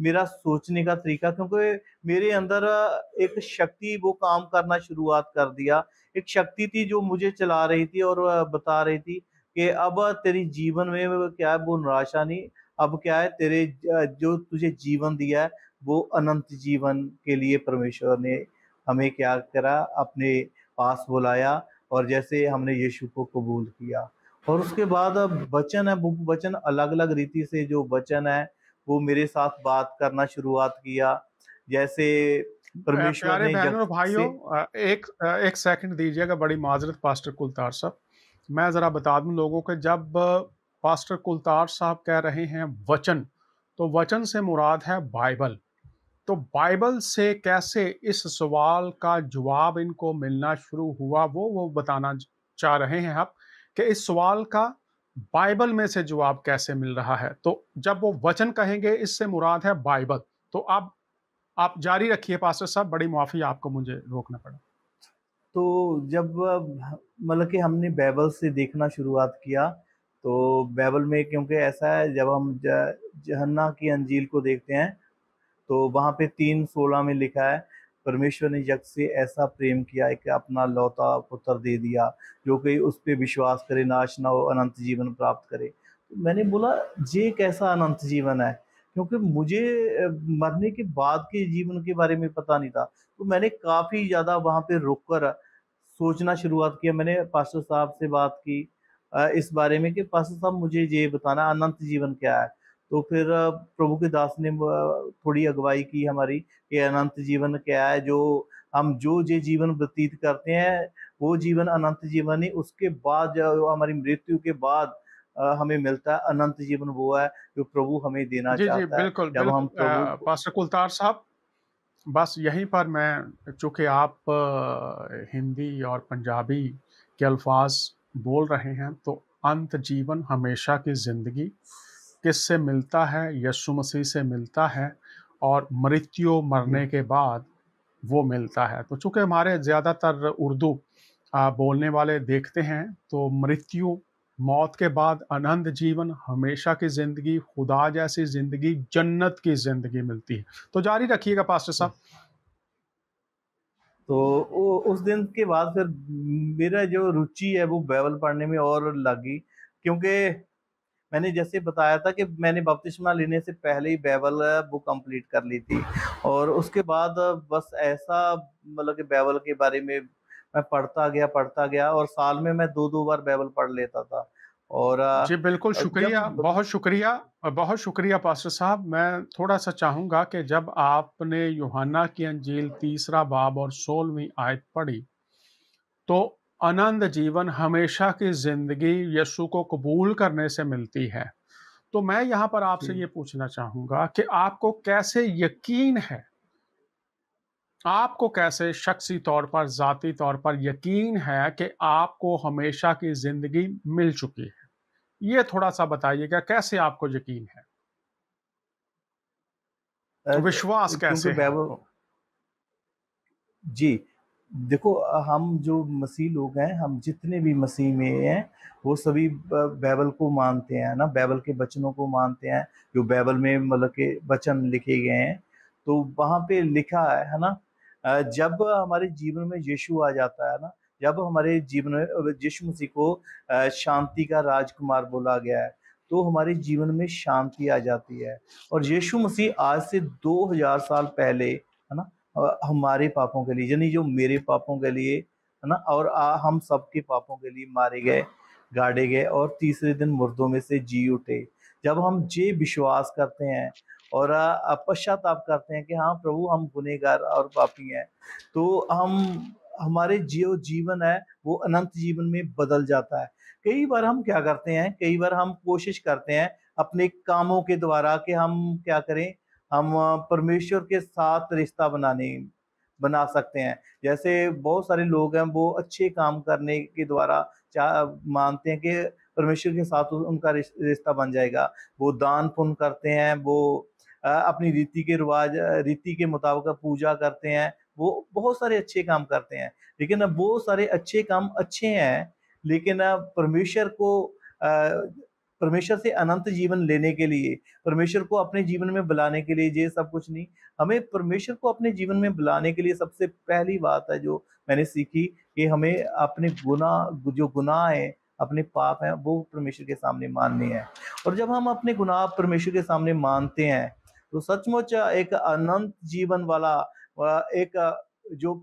Speaker 3: मेरा सोचने का तरीका क्योंकि मेरे अंदर एक शक्ति वो काम करना शुरुआत कर दिया एक शक्ति थी जो मुझे चला रही थी और बता रही थी कि अब तेरी जीवन में क्या है वो निराशा नहीं अब क्या है तेरे जो तुझे जीवन दिया है वो अनंत जीवन के लिए परमेश्वर ने हमें क्या करा अपने पास बुलाया और जैसे हमने यीशु को कबूल किया और उसके बाद अब वचन है वो वचन अलग अलग रीति से जो वचन है वो मेरे साथ बात करना शुरुआत किया जैसे परमेश्वर ने भाइयों
Speaker 1: एक एक सेकंड दीजिएगा बड़ी माजरत पास्टर कुलतार साहब मैं ज़रा बता दूं लोगों के जब पास्टर कुलतार साहब कह रहे हैं वचन तो वचन से मुराद है बाइबल तो बाइबल से कैसे इस सवाल का जवाब इनको मिलना शुरू हुआ वो वो बताना चाह रहे हैं आप कि इस सवाल का बाइबल में से जवाब कैसे मिल रहा है तो जब वो वचन कहेंगे इससे मुराद है बाइबल तो अब आप, आप जारी रखिए पास्टर साहब बड़ी माफ़ी आपको मुझे रोकना पड़ा
Speaker 3: तो जब मतलब कि हमने बैबल से देखना शुरुआत किया तो बैबल में क्योंकि ऐसा है जब हम जहन्ना की अंजील को देखते हैं तो वहाँ पे तीन सोलह में लिखा है परमेश्वर ने जग से ऐसा प्रेम किया है कि अपना लौता पुत्र दे दिया जो कि उस पर विश्वास करे नाश ना हो अनंत जीवन प्राप्त करे तो मैंने बोला ये कैसा अनंत जीवन है क्योंकि मुझे मरने के बाद के जीवन के बारे में पता नहीं था तो मैंने काफ़ी ज़्यादा वहाँ पर रुक कर सोचना शुरुआत किया मैंने पास्टर साहब से बात की इस बारे में कि पास्टर साहब मुझे ये बताना अनंत जीवन क्या है तो फिर प्रभु के दास ने थोड़ी अगुवाई की हमारी कि अनंत जीवन क्या है जो हम जो ये जीवन व्यतीत करते हैं वो जीवन अनंत जीवन ही उसके बाद जो हमारी मृत्यु के बाद हमें मिलता है अनंत जीवन वो है जो प्रभु हमें देना जी, चाहता जी, बिल्कुल, है जब बिल्कुल, हम प्रभु
Speaker 1: पास्टर कुलतार साहब बस यहीं पर मैं चूँकि आप हिंदी और पंजाबी के अल्फाज बोल रहे हैं तो अंत जीवन हमेशा की ज़िंदगी किस से मिलता है यशु मसीह से मिलता है और मृत्यु मरने के बाद वो मिलता है तो चूँकि हमारे ज़्यादातर उर्दू बोलने वाले देखते हैं तो मृत्यु मौत के बाद अनंत जीवन हमेशा की ज़िंदगी खुदा जैसी ज़िंदगी जन्नत
Speaker 3: की ज़िंदगी मिलती है तो जारी रखिएगा पास्टर साहब तो उस दिन के बाद फिर मेरा जो रुचि है वो बाइबल पढ़ने में और लगी क्योंकि मैंने जैसे बताया था कि मैंने बपतिस्मा लेने से पहले ही बाइबल बुक कंप्लीट कर ली थी और उसके बाद बस ऐसा मतलब कि बाइबल के बारे में मैं पढ़ता गया पढ़ता गया और साल में मैं दो दो बार बाइबल पढ़ लेता था और जी बिल्कुल शुक्रिया
Speaker 1: बहुत शुक्रिया बहुत शुक्रिया पास्टर साहब मैं थोड़ा सा चाहूँगा कि जब आपने योहाना की अंजील तीसरा बाब और सोलहवीं आयत पढ़ी तो आनंद जीवन हमेशा की ज़िंदगी यशु को कबूल करने से मिलती है तो मैं यहाँ पर आपसे ये पूछना चाहूँगा कि आपको कैसे यकीन है आपको कैसे शख्सी तौर पर ज़ाती तौर पर यकीन है कि आपको हमेशा की ज़िंदगी मिल चुकी है ये थोड़ा सा बताइएगा कैसे आपको यकीन है
Speaker 3: विश्वास कैसे है? जी देखो हम जो मसीह लोग हैं हम जितने भी मसीह में हैं वो सभी बाइबल को मानते हैं ना बाइबल के बचनों को मानते हैं जो बाइबल में मतलब के बचन लिखे गए हैं तो वहाँ पे लिखा है है ना जब हमारे जीवन में यीशु आ जाता है ना जब हमारे जीवन में यीशु मसीह को शांति का राजकुमार बोला गया है तो हमारे जीवन में शांति आ जाती है और यीशु मसीह आज से 2000 साल पहले है ना हमारे पापों के लिए यानी जो मेरे पापों के लिए है ना और आ, हम सबके पापों के लिए मारे गए गाड़े गए और तीसरे दिन मुर्दों में से जी उठे जब हम जे विश्वास करते हैं और पश्चाताप करते हैं कि हाँ प्रभु हम गुनेगार और पापी हैं तो हम हमारे जो जीवन है वो अनंत जीवन में बदल जाता है कई बार हम क्या करते हैं कई बार हम कोशिश करते हैं अपने कामों के द्वारा कि हम क्या करें हम परमेश्वर के साथ रिश्ता बनाने बना सकते हैं जैसे बहुत सारे लोग हैं वो अच्छे काम करने के द्वारा मानते हैं कि परमेश्वर के साथ उनका रिश्ता बन जाएगा वो दान पुण्य करते हैं वो अपनी रीति के रिवाज रीति के मुताबिक पूजा करते हैं वो बहुत सारे अच्छे काम करते हैं लेकिन अब सारे अच्छे काम अच्छे हैं लेकिन परमेश्वर को परमेश्वर से अनंत जीवन लेने के लिए परमेश्वर को अपने जीवन में बुलाने के लिए ये सब कुछ नहीं हमें परमेश्वर को अपने जीवन में बुलाने के लिए सबसे पहली बात है जो मैंने सीखी कि हमें अपने गुना जो गुनाह है अपने पाप हैं वो परमेश्वर के सामने मानने हैं और जब हम अपने गुनाह परमेश्वर के सामने मानते हैं तो सचमुच एक अनंत जीवन वाला एक जो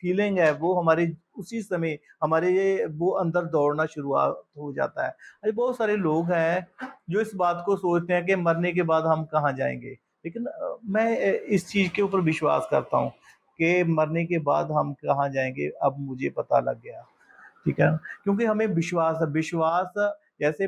Speaker 3: फीलिंग है वो हमारे उसी समय हमारे वो अंदर दौड़ना शुरुआत हो जाता है अरे बहुत सारे लोग हैं जो इस बात को सोचते हैं कि मरने के बाद हम कहाँ जाएंगे लेकिन मैं इस चीज़ के ऊपर विश्वास करता हूँ कि मरने के बाद हम कहाँ जाएंगे अब मुझे पता लग गया ठीक है क्योंकि हमें विश्वास विश्वास जैसे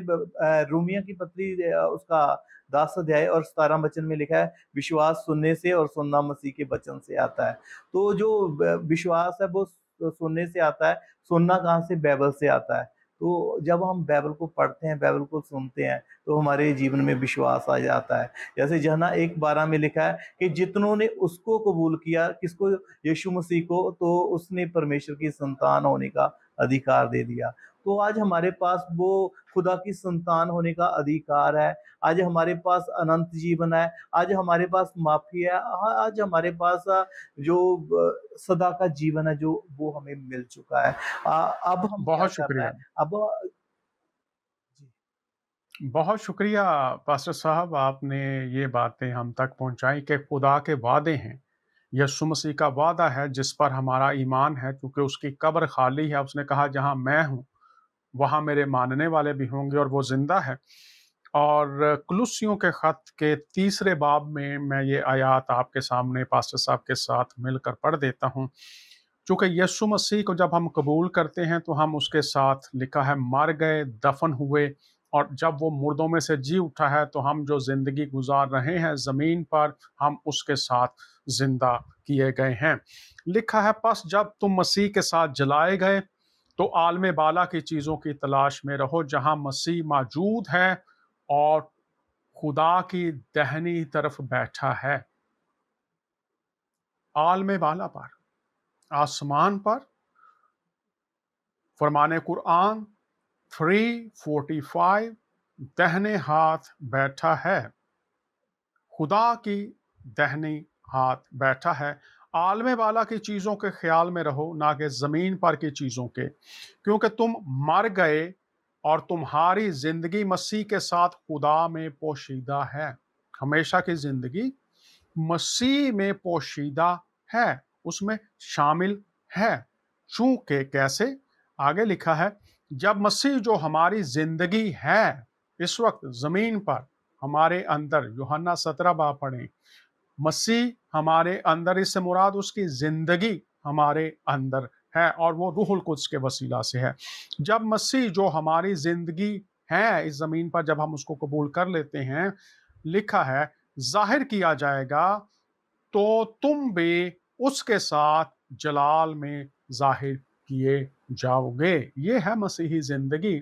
Speaker 3: रूमिया की पत्री उसका दास अध्याय और सतारा वचन में लिखा है विश्वास सुनने से और सुनना मसीह के वचन से आता है तो जो विश्वास है वो सुनने से आता है सुनना कहाँ से बाइबल से आता है तो जब हम बाइबल को पढ़ते हैं बाइबल को सुनते हैं तो हमारे जीवन में विश्वास आ जाता है जैसे जहना एक बारह में लिखा है कि जितनों ने उसको कबूल किया किसको यीशु मसीह को तो उसने परमेश्वर की संतान होने का अधिकार दे दिया तो आज हमारे पास वो खुदा की संतान होने का अधिकार है आज हमारे पास अनंत जीवन है आज हमारे पास माफी है हाँ, आज हमारे पास जो सदा का जीवन है जो वो हमें मिल चुका है अब हम बहुत शुक्रिया अब
Speaker 1: बहुत शुक्रिया पास्टर साहब आपने ये बातें हम तक पहुंचाई कि खुदा के वादे हैं यसु मसीह का वादा है जिस पर हमारा ईमान है क्योंकि उसकी कब्र खाली है उसने कहा जहाँ मैं हूँ वहाँ मेरे मानने वाले भी होंगे और वो जिंदा है और कुलूसियों के ख़त के तीसरे बाब में मैं ये आयात आपके सामने पास्टर साहब के साथ मिलकर पढ़ देता हूँ चूँकि यीशु मसीह को जब हम कबूल करते हैं तो हम उसके साथ लिखा है मर गए दफन हुए और जब वो मुर्दों में से जी उठा है तो हम जो ज़िंदगी गुजार रहे हैं ज़मीन पर हम उसके साथ जिंदा किए गए हैं लिखा है पस जब तुम मसीह के साथ जलाए गए तो आलम बाला की चीज़ों की तलाश में रहो जहां मसीह मौजूद है और खुदा की दहनी तरफ बैठा है आलम बाला पर आसमान पर फरमाने कुरान 345 दहने हाथ बैठा है खुदा की दहनी हाथ बैठा है आलमे वाला की चीज़ों के ख्याल में रहो ना कि ज़मीन पर की चीज़ों के क्योंकि तुम मर गए और तुम्हारी ज़िंदगी मसीह के साथ खुदा में पोशीदा है हमेशा की ज़िंदगी मसीह में पोशीदा है उसमें शामिल है चूंकि कैसे आगे लिखा है जब मसीह जो हमारी जिंदगी है इस वक्त ज़मीन पर हमारे अंदर योहन्ना सत्रह बा पढ़े मसीह हमारे अंदर इससे मुराद उसकी ज़िंदगी हमारे अंदर है और वो रूहुल कुछ के वसीला से है जब मसीह जो हमारी ज़िंदगी है इस ज़मीन पर जब हम उसको कबूल कर लेते हैं लिखा है जाहिर किया जाएगा तो तुम भी उसके साथ जलाल में जाहिर किए जाओगे ये है मसीही जिंदगी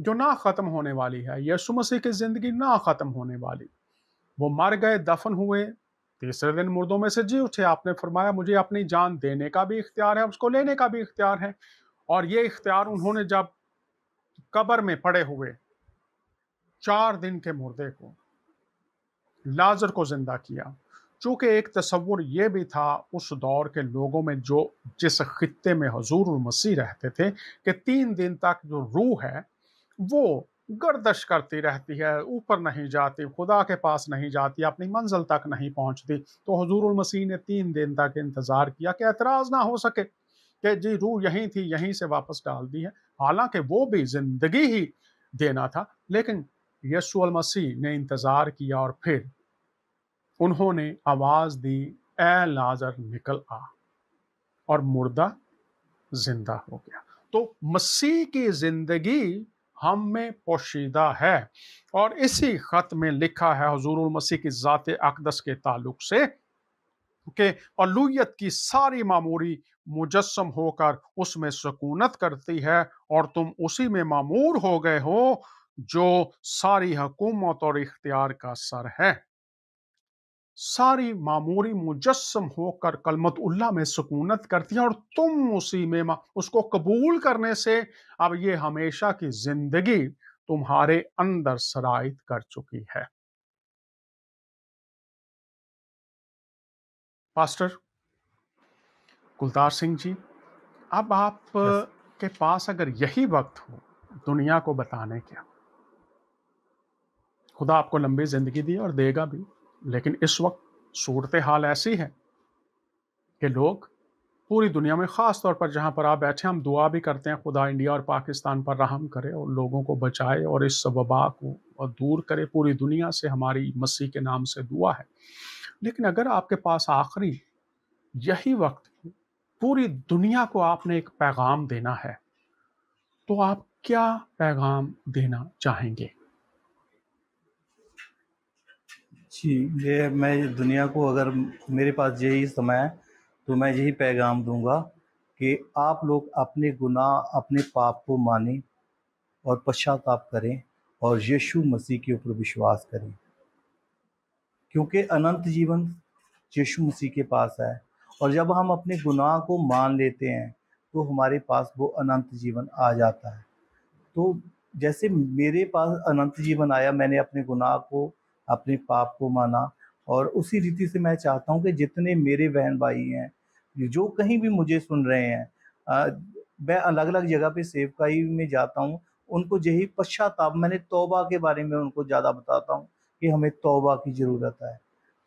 Speaker 1: जो ना ख़त्म होने वाली है यीशु मसीह की ज़िंदगी ना ख़त्म होने वाली वो मर गए दफन हुए तीसरे दिन मुर्दों में से जी उठे आपने फरमाया मुझे अपनी जान देने का भी इख्तियार है उसको लेने का भी इख्तियार है और ये इख्तियार उन्होंने जब कबर में पड़े हुए चार दिन के मुर्दे को लाजर को जिंदा किया चूँकि एक तस्वुर यह भी था उस दौर के लोगों में जो जिस खत्े में हजूर मसीह रहते थे कि तीन दिन तक जो रूह है वो गर्दश करती रहती है ऊपर नहीं जाती खुदा के पास नहीं जाती अपनी मंजिल तक नहीं पहुंचती तो हजूर मसीह ने तीन दिन तक इंतज़ार किया कि एतराज़ ना हो सके कि जी रूह यहीं थी यहीं से वापस डाल दी है हालांकि वो भी ज़िंदगी ही देना था लेकिन यसु मसीह ने इंतज़ार किया और फिर उन्होंने आवाज दी ए लाजर निकल आ और मुर्दा जिंदा हो गया तो मसीह की जिंदगी हम में पोशीदा है और इसी खत में लिखा है हजूर मसीह की ज़ात अकदस के ताल्लुक से के अलूयत की सारी मामूरी मुजस्म होकर उसमें सकूनत करती है और तुम उसी में मामूर हो गए हो जो सारी हकूमत और इख्तियार का सर है सारी मामूरी मुजस्म होकर कलमत उल्ला में सुकूनत करती है और तुम उसी में उसको कबूल करने से अब ये हमेशा की जिंदगी
Speaker 2: तुम्हारे अंदर सराइत कर चुकी है पास्टर कुलतार सिंह
Speaker 1: जी अब आप yes. के पास अगर यही वक्त हो दुनिया को बताने क्या खुदा आपको लंबी जिंदगी दी और देगा भी लेकिन इस वक्त सूरत हाल ऐसी है कि लोग पूरी दुनिया में ख़ास तौर पर जहाँ पर आप बैठे हम दुआ भी करते हैं खुदा इंडिया और पाकिस्तान पर रहम करे और लोगों को बचाए और इस वबा को और दूर करे पूरी दुनिया से हमारी मसीह के नाम से दुआ है लेकिन अगर आपके पास आखिरी यही वक्त पूरी दुनिया को आपने एक पैगाम देना है तो आप क्या पैगाम देना चाहेंगे
Speaker 3: जी ये मैं दुनिया को अगर मेरे पास यही समय है तो मैं यही पैगाम दूंगा कि आप लोग अपने गुनाह अपने पाप को माने और पश्चाताप करें और यीशु मसीह के ऊपर विश्वास करें क्योंकि अनंत जीवन यीशु मसीह के पास है और जब हम अपने गुनाह को मान लेते हैं तो हमारे पास वो अनंत जीवन आ जाता है तो जैसे मेरे पास अनंत जीवन आया मैंने अपने गुनाह को अपने पाप को माना और उसी रीति से मैं चाहता हूँ कि जितने मेरे बहन भाई हैं जो कहीं भी मुझे सुन रहे हैं मैं अलग अलग जगह पे सेवकाई में जाता हूँ उनको यही पश्चाताप मैंने तौबा के बारे में उनको ज़्यादा बताता हूँ कि हमें तौबा की ज़रूरत है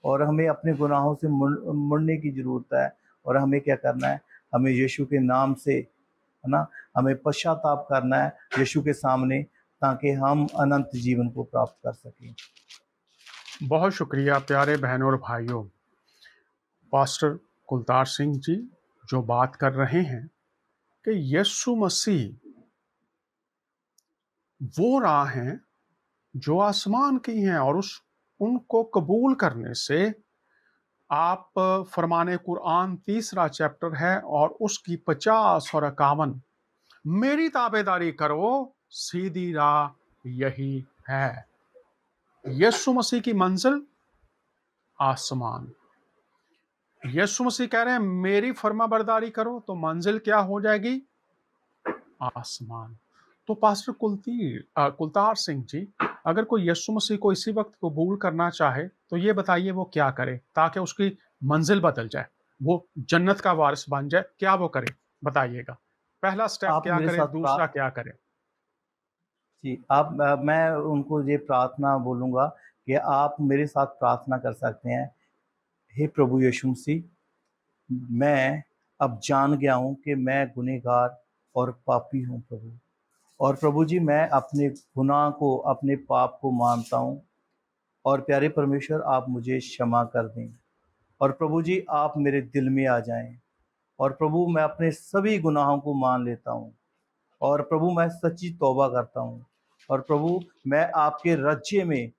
Speaker 3: और हमें अपने गुनाहों से मुड़ने की ज़रूरत है और हमें क्या करना है हमें यीशु के नाम से है ना हमें पश्चाताप करना है यीशु के सामने ताकि हम अनंत जीवन को प्राप्त कर सकें
Speaker 1: बहुत शुक्रिया प्यारे बहनों और भाइयों पास्टर कुलतार सिंह जी जो बात कर रहे हैं कि यीशु मसीह वो राह हैं जो आसमान की हैं और उस उनको कबूल करने से आप फरमाने कुरान तीसरा चैप्टर है और उसकी पचास और इक्यावन मेरी ताबेदारी करो सीधी राह यही है यीशु मसीह की मंजिल आसमान यीशु मसीह कह रहे हैं मेरी फर्मा बरदारी करो तो मंजिल क्या हो जाएगी आसमान तो पास्टर कुलती कुलतार सिंह जी अगर कोई यीशु मसीह को इसी वक्त कबूल करना चाहे तो ये बताइए वो क्या करे ताकि उसकी मंजिल बदल जाए वो जन्नत का वारिस बन जाए क्या वो करे बताइएगा पहला स्टेप क्या करे दूसरा क्या करे
Speaker 3: जी आप मैं उनको ये प्रार्थना बोलूँगा कि आप मेरे साथ प्रार्थना कर सकते हैं हे प्रभु यशु मसीह मैं अब जान गया हूँ कि मैं गुनहगार और पापी हूँ प्रभु और प्रभु जी मैं अपने गुनाह को अपने पाप को मानता हूँ और प्यारे परमेश्वर आप मुझे क्षमा कर दें और प्रभु जी आप मेरे दिल में आ जाएं और प्रभु मैं अपने सभी गुनाहों को मान लेता हूँ और प्रभु मैं सच्ची तौबा करता हूँ और प्रभु मैं आपके रज्जे में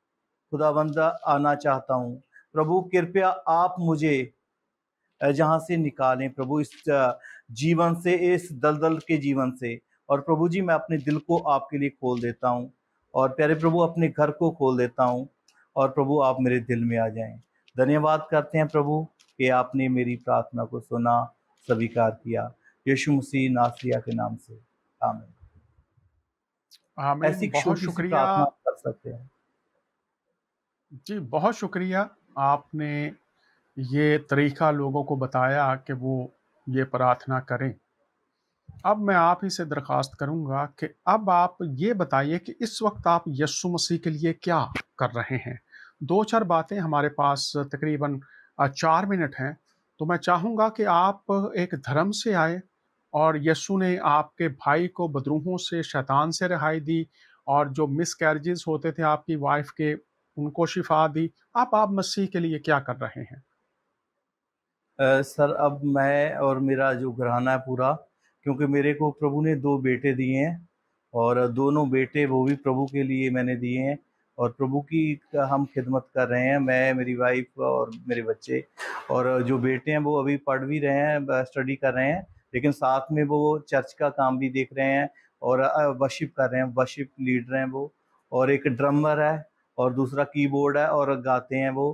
Speaker 3: बंदा आना चाहता हूँ प्रभु कृपया आप मुझे जहाँ से निकालें प्रभु इस जीवन से इस दलदल के जीवन से और प्रभु जी मैं अपने दिल को आपके लिए खोल देता हूँ और प्यारे प्रभु अपने घर को खोल देता हूँ और प्रभु आप मेरे दिल में आ जाएं धन्यवाद करते हैं प्रभु कि आपने मेरी प्रार्थना को सुना स्वीकार किया यीशु मसीह नासरिया के नाम से आमीन
Speaker 1: हाँ, ऐसी बहुत शुक्रिया आप
Speaker 3: कर सकते हैं
Speaker 1: जी बहुत शुक्रिया आपने ये तरीका लोगों को बताया कि वो ये प्रार्थना करें अब मैं आप ही से दरख्वास्त करूंगा कि अब आप ये बताइए कि इस वक्त आप यस्सु मसीह के लिए क्या कर रहे हैं दो चार बातें हमारे पास तकरीबन चार मिनट हैं तो मैं चाहूँगा कि आप एक धर्म से आए और यसु ने आपके भाई को बदरूहों से शैतान से रिहाई दी और जो मिस कैरजेस होते थे आपकी वाइफ के उनको शिफा दी आप आप मसीह के लिए
Speaker 3: क्या कर रहे हैं आ, सर अब मैं और मेरा जो घराना है पूरा क्योंकि मेरे को प्रभु ने दो बेटे दिए हैं और दोनों बेटे वो भी प्रभु के लिए मैंने दिए हैं और प्रभु की हम खिदमत कर रहे हैं मैं मेरी वाइफ और मेरे बच्चे और जो बेटे हैं वो अभी पढ़ भी रहे हैं स्टडी कर रहे हैं लेकिन साथ में वो चर्च का काम भी देख रहे हैं और वर्शिप कर रहे हैं वर्शिप लीडर हैं वो और एक ड्रमर है और दूसरा कीबोर्ड है और गाते हैं वो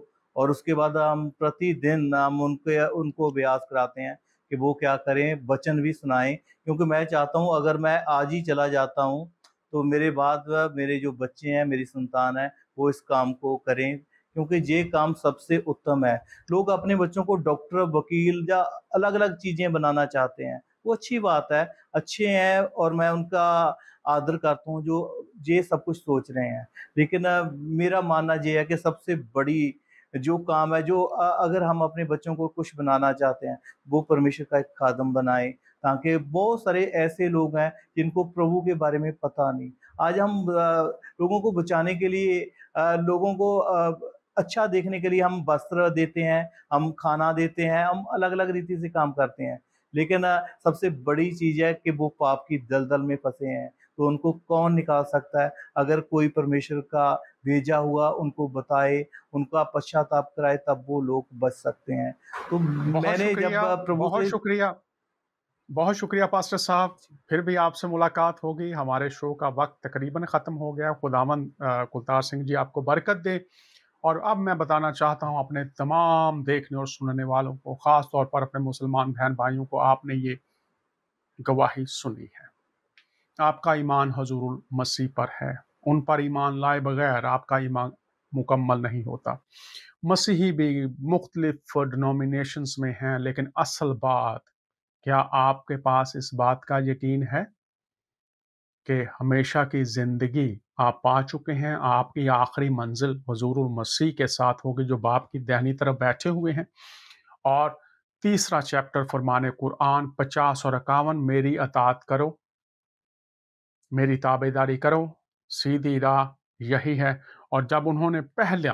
Speaker 3: और उसके बाद हम प्रतिदिन हम उनके उनको अभ्यास कराते हैं कि वो क्या करें वचन भी सुनाएं क्योंकि मैं चाहता हूं अगर मैं आज ही चला जाता हूं तो मेरे बाद मेरे जो बच्चे हैं मेरी संतान है वो इस काम को करें क्योंकि ये काम सबसे उत्तम है लोग अपने बच्चों को डॉक्टर वकील या अलग अलग चीज़ें बनाना चाहते हैं वो अच्छी बात है अच्छे हैं और मैं उनका आदर करता हूँ जो ये सब कुछ सोच रहे हैं लेकिन मेरा मानना ये है कि सबसे बड़ी जो काम है जो अगर हम अपने बच्चों को कुछ बनाना चाहते हैं वो परमेश्वर का एक कादम बनाए ताकि बहुत सारे ऐसे लोग हैं जिनको प्रभु के बारे में पता नहीं आज हम लोगों को बचाने के लिए लोगों को अच्छा देखने के लिए हम वस्त्र देते हैं हम खाना देते हैं हम अलग अलग रीति से काम करते हैं लेकिन सबसे बड़ी चीज़ है कि वो पाप की दलदल में फंसे हैं तो उनको कौन निकाल सकता है अगर कोई परमेश्वर का भेजा हुआ उनको बताए उनका पश्चाताप कराए तब वो लोग बच सकते हैं तो मैंने जब प्रभु बहुत
Speaker 1: शुक्रिया बहुत शुक्रिया पास्टर साहब फिर भी आपसे मुलाकात होगी हमारे शो का वक्त तकरीबन ख़त्म हो गया खुदामन कुलतार सिंह जी आपको बरकत दें और अब मैं बताना चाहता हूं अपने तमाम देखने और सुनने वालों को ख़ास तौर पर अपने मुसलमान बहन भाइयों को आपने ये गवाही सुनी है आपका ईमान हजूर मसीह पर है उन पर ईमान लाए बगैर आपका ईमान मुकम्मल नहीं होता मसीही भी मुख्तलिफ डिनोमिनेशंस में हैं लेकिन असल बात क्या आपके पास इस बात का यकीन है कि हमेशा की ज़िंदगी आप पा चुके हैं आपकी आखिरी मंजिल हजूर मसीह के साथ होगी जो बाप की दहनी तरफ बैठे हुए हैं और तीसरा चैप्टर फरमान कुरान पचास और इक्यावन मेरी अतात करो मेरी ताबेदारी करो सीधी राह यही है और जब उन्होंने पहला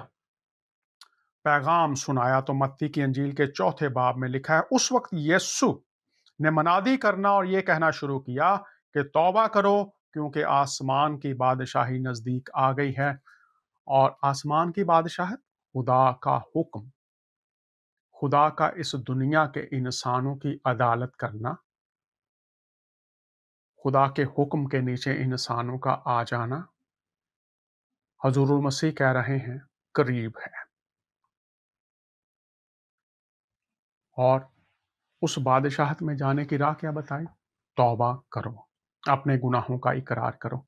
Speaker 1: पैगाम सुनाया तो मत्ती की अंजील के चौथे बाब में लिखा है उस वक्त यस्सु ने मनादी करना और ये कहना शुरू किया कि तौबा करो क्योंकि आसमान की बादशाही नज़दीक आ गई है और आसमान की बादशाह खुदा का हुक्म खुदा का इस दुनिया के इंसानों की अदालत करना खुदा के हुक्म के नीचे इंसानों का आ जाना हजूर मसीह कह रहे हैं करीब है और उस बादशाहत में जाने की राह क्या बताई तौबा करो अपने गुनाहों का इकरार करो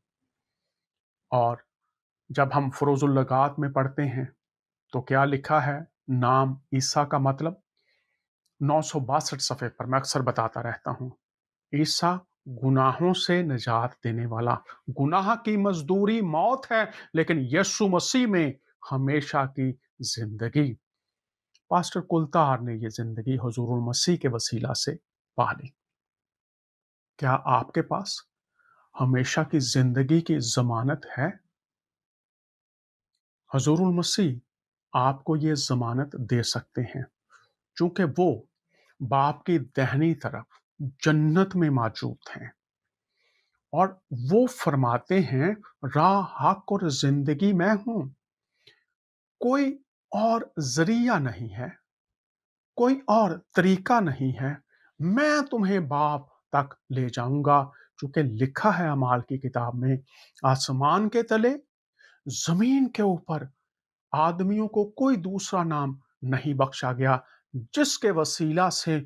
Speaker 1: और जब हम फ़रोज़ुल्लगात में पढ़ते हैं तो क्या लिखा है नाम ईसा का मतलब नौ सौ बासठ सफ़े पर मैं अक्सर बताता रहता हूँ ईसा गुनाहों से निजात देने वाला गुनाह की मजदूरी मौत है लेकिन यसु मसीह में हमेशा की जिंदगी पास्टर कुलतार ने यह जिंदगी हजूर मसीह के वसीला से पा ली क्या आपके पास हमेशा की जिंदगी की जमानत है हजूरुल मसीह आपको ये जमानत दे सकते हैं क्योंकि वो बाप की दहनी तरफ जन्नत में मौजूद हैं और वो फरमाते हैं राह हक और जिंदगी मैं हूं कोई और जरिया नहीं है कोई और तरीका नहीं है मैं तुम्हें बाप तक ले जाऊंगा चूंकि लिखा है अमाल की किताब में आसमान के तले जमीन के ऊपर आदमियों को कोई दूसरा नाम नहीं बख्शा गया जिसके वसीला से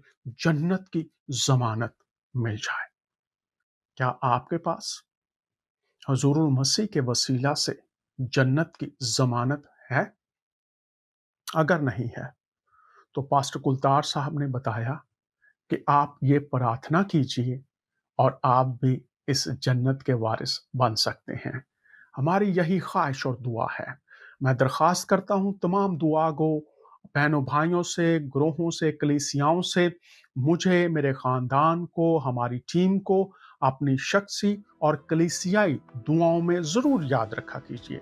Speaker 1: जन्नत की जमानत मिल जाए क्या आपके पास हजूर मसीह के वसीला से जन्नत की जमानत है अगर नहीं है तो पास्टर कुलतार साहब ने बताया कि आप ये प्रार्थना कीजिए और आप भी इस जन्नत के वारिस बन सकते हैं हमारी यही ख्वाहिश और दुआ है मैं दरख्वास्त करता हूँ तमाम दुआ गो बहनों भाइयों से ग्रोहों से कलीसियाओं से मुझे मेरे ख़ानदान को हमारी टीम को अपनी शख्सी और कलीसियाई दुआओं में ज़रूर याद रखा कीजिए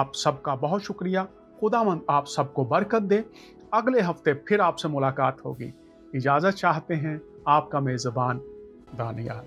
Speaker 1: आप सबका बहुत शुक्रिया मंद आप सबको बरकत दे अगले हफ्ते फिर आपसे मुलाकात होगी इजाज़त चाहते हैं आपका मेज़बान Dania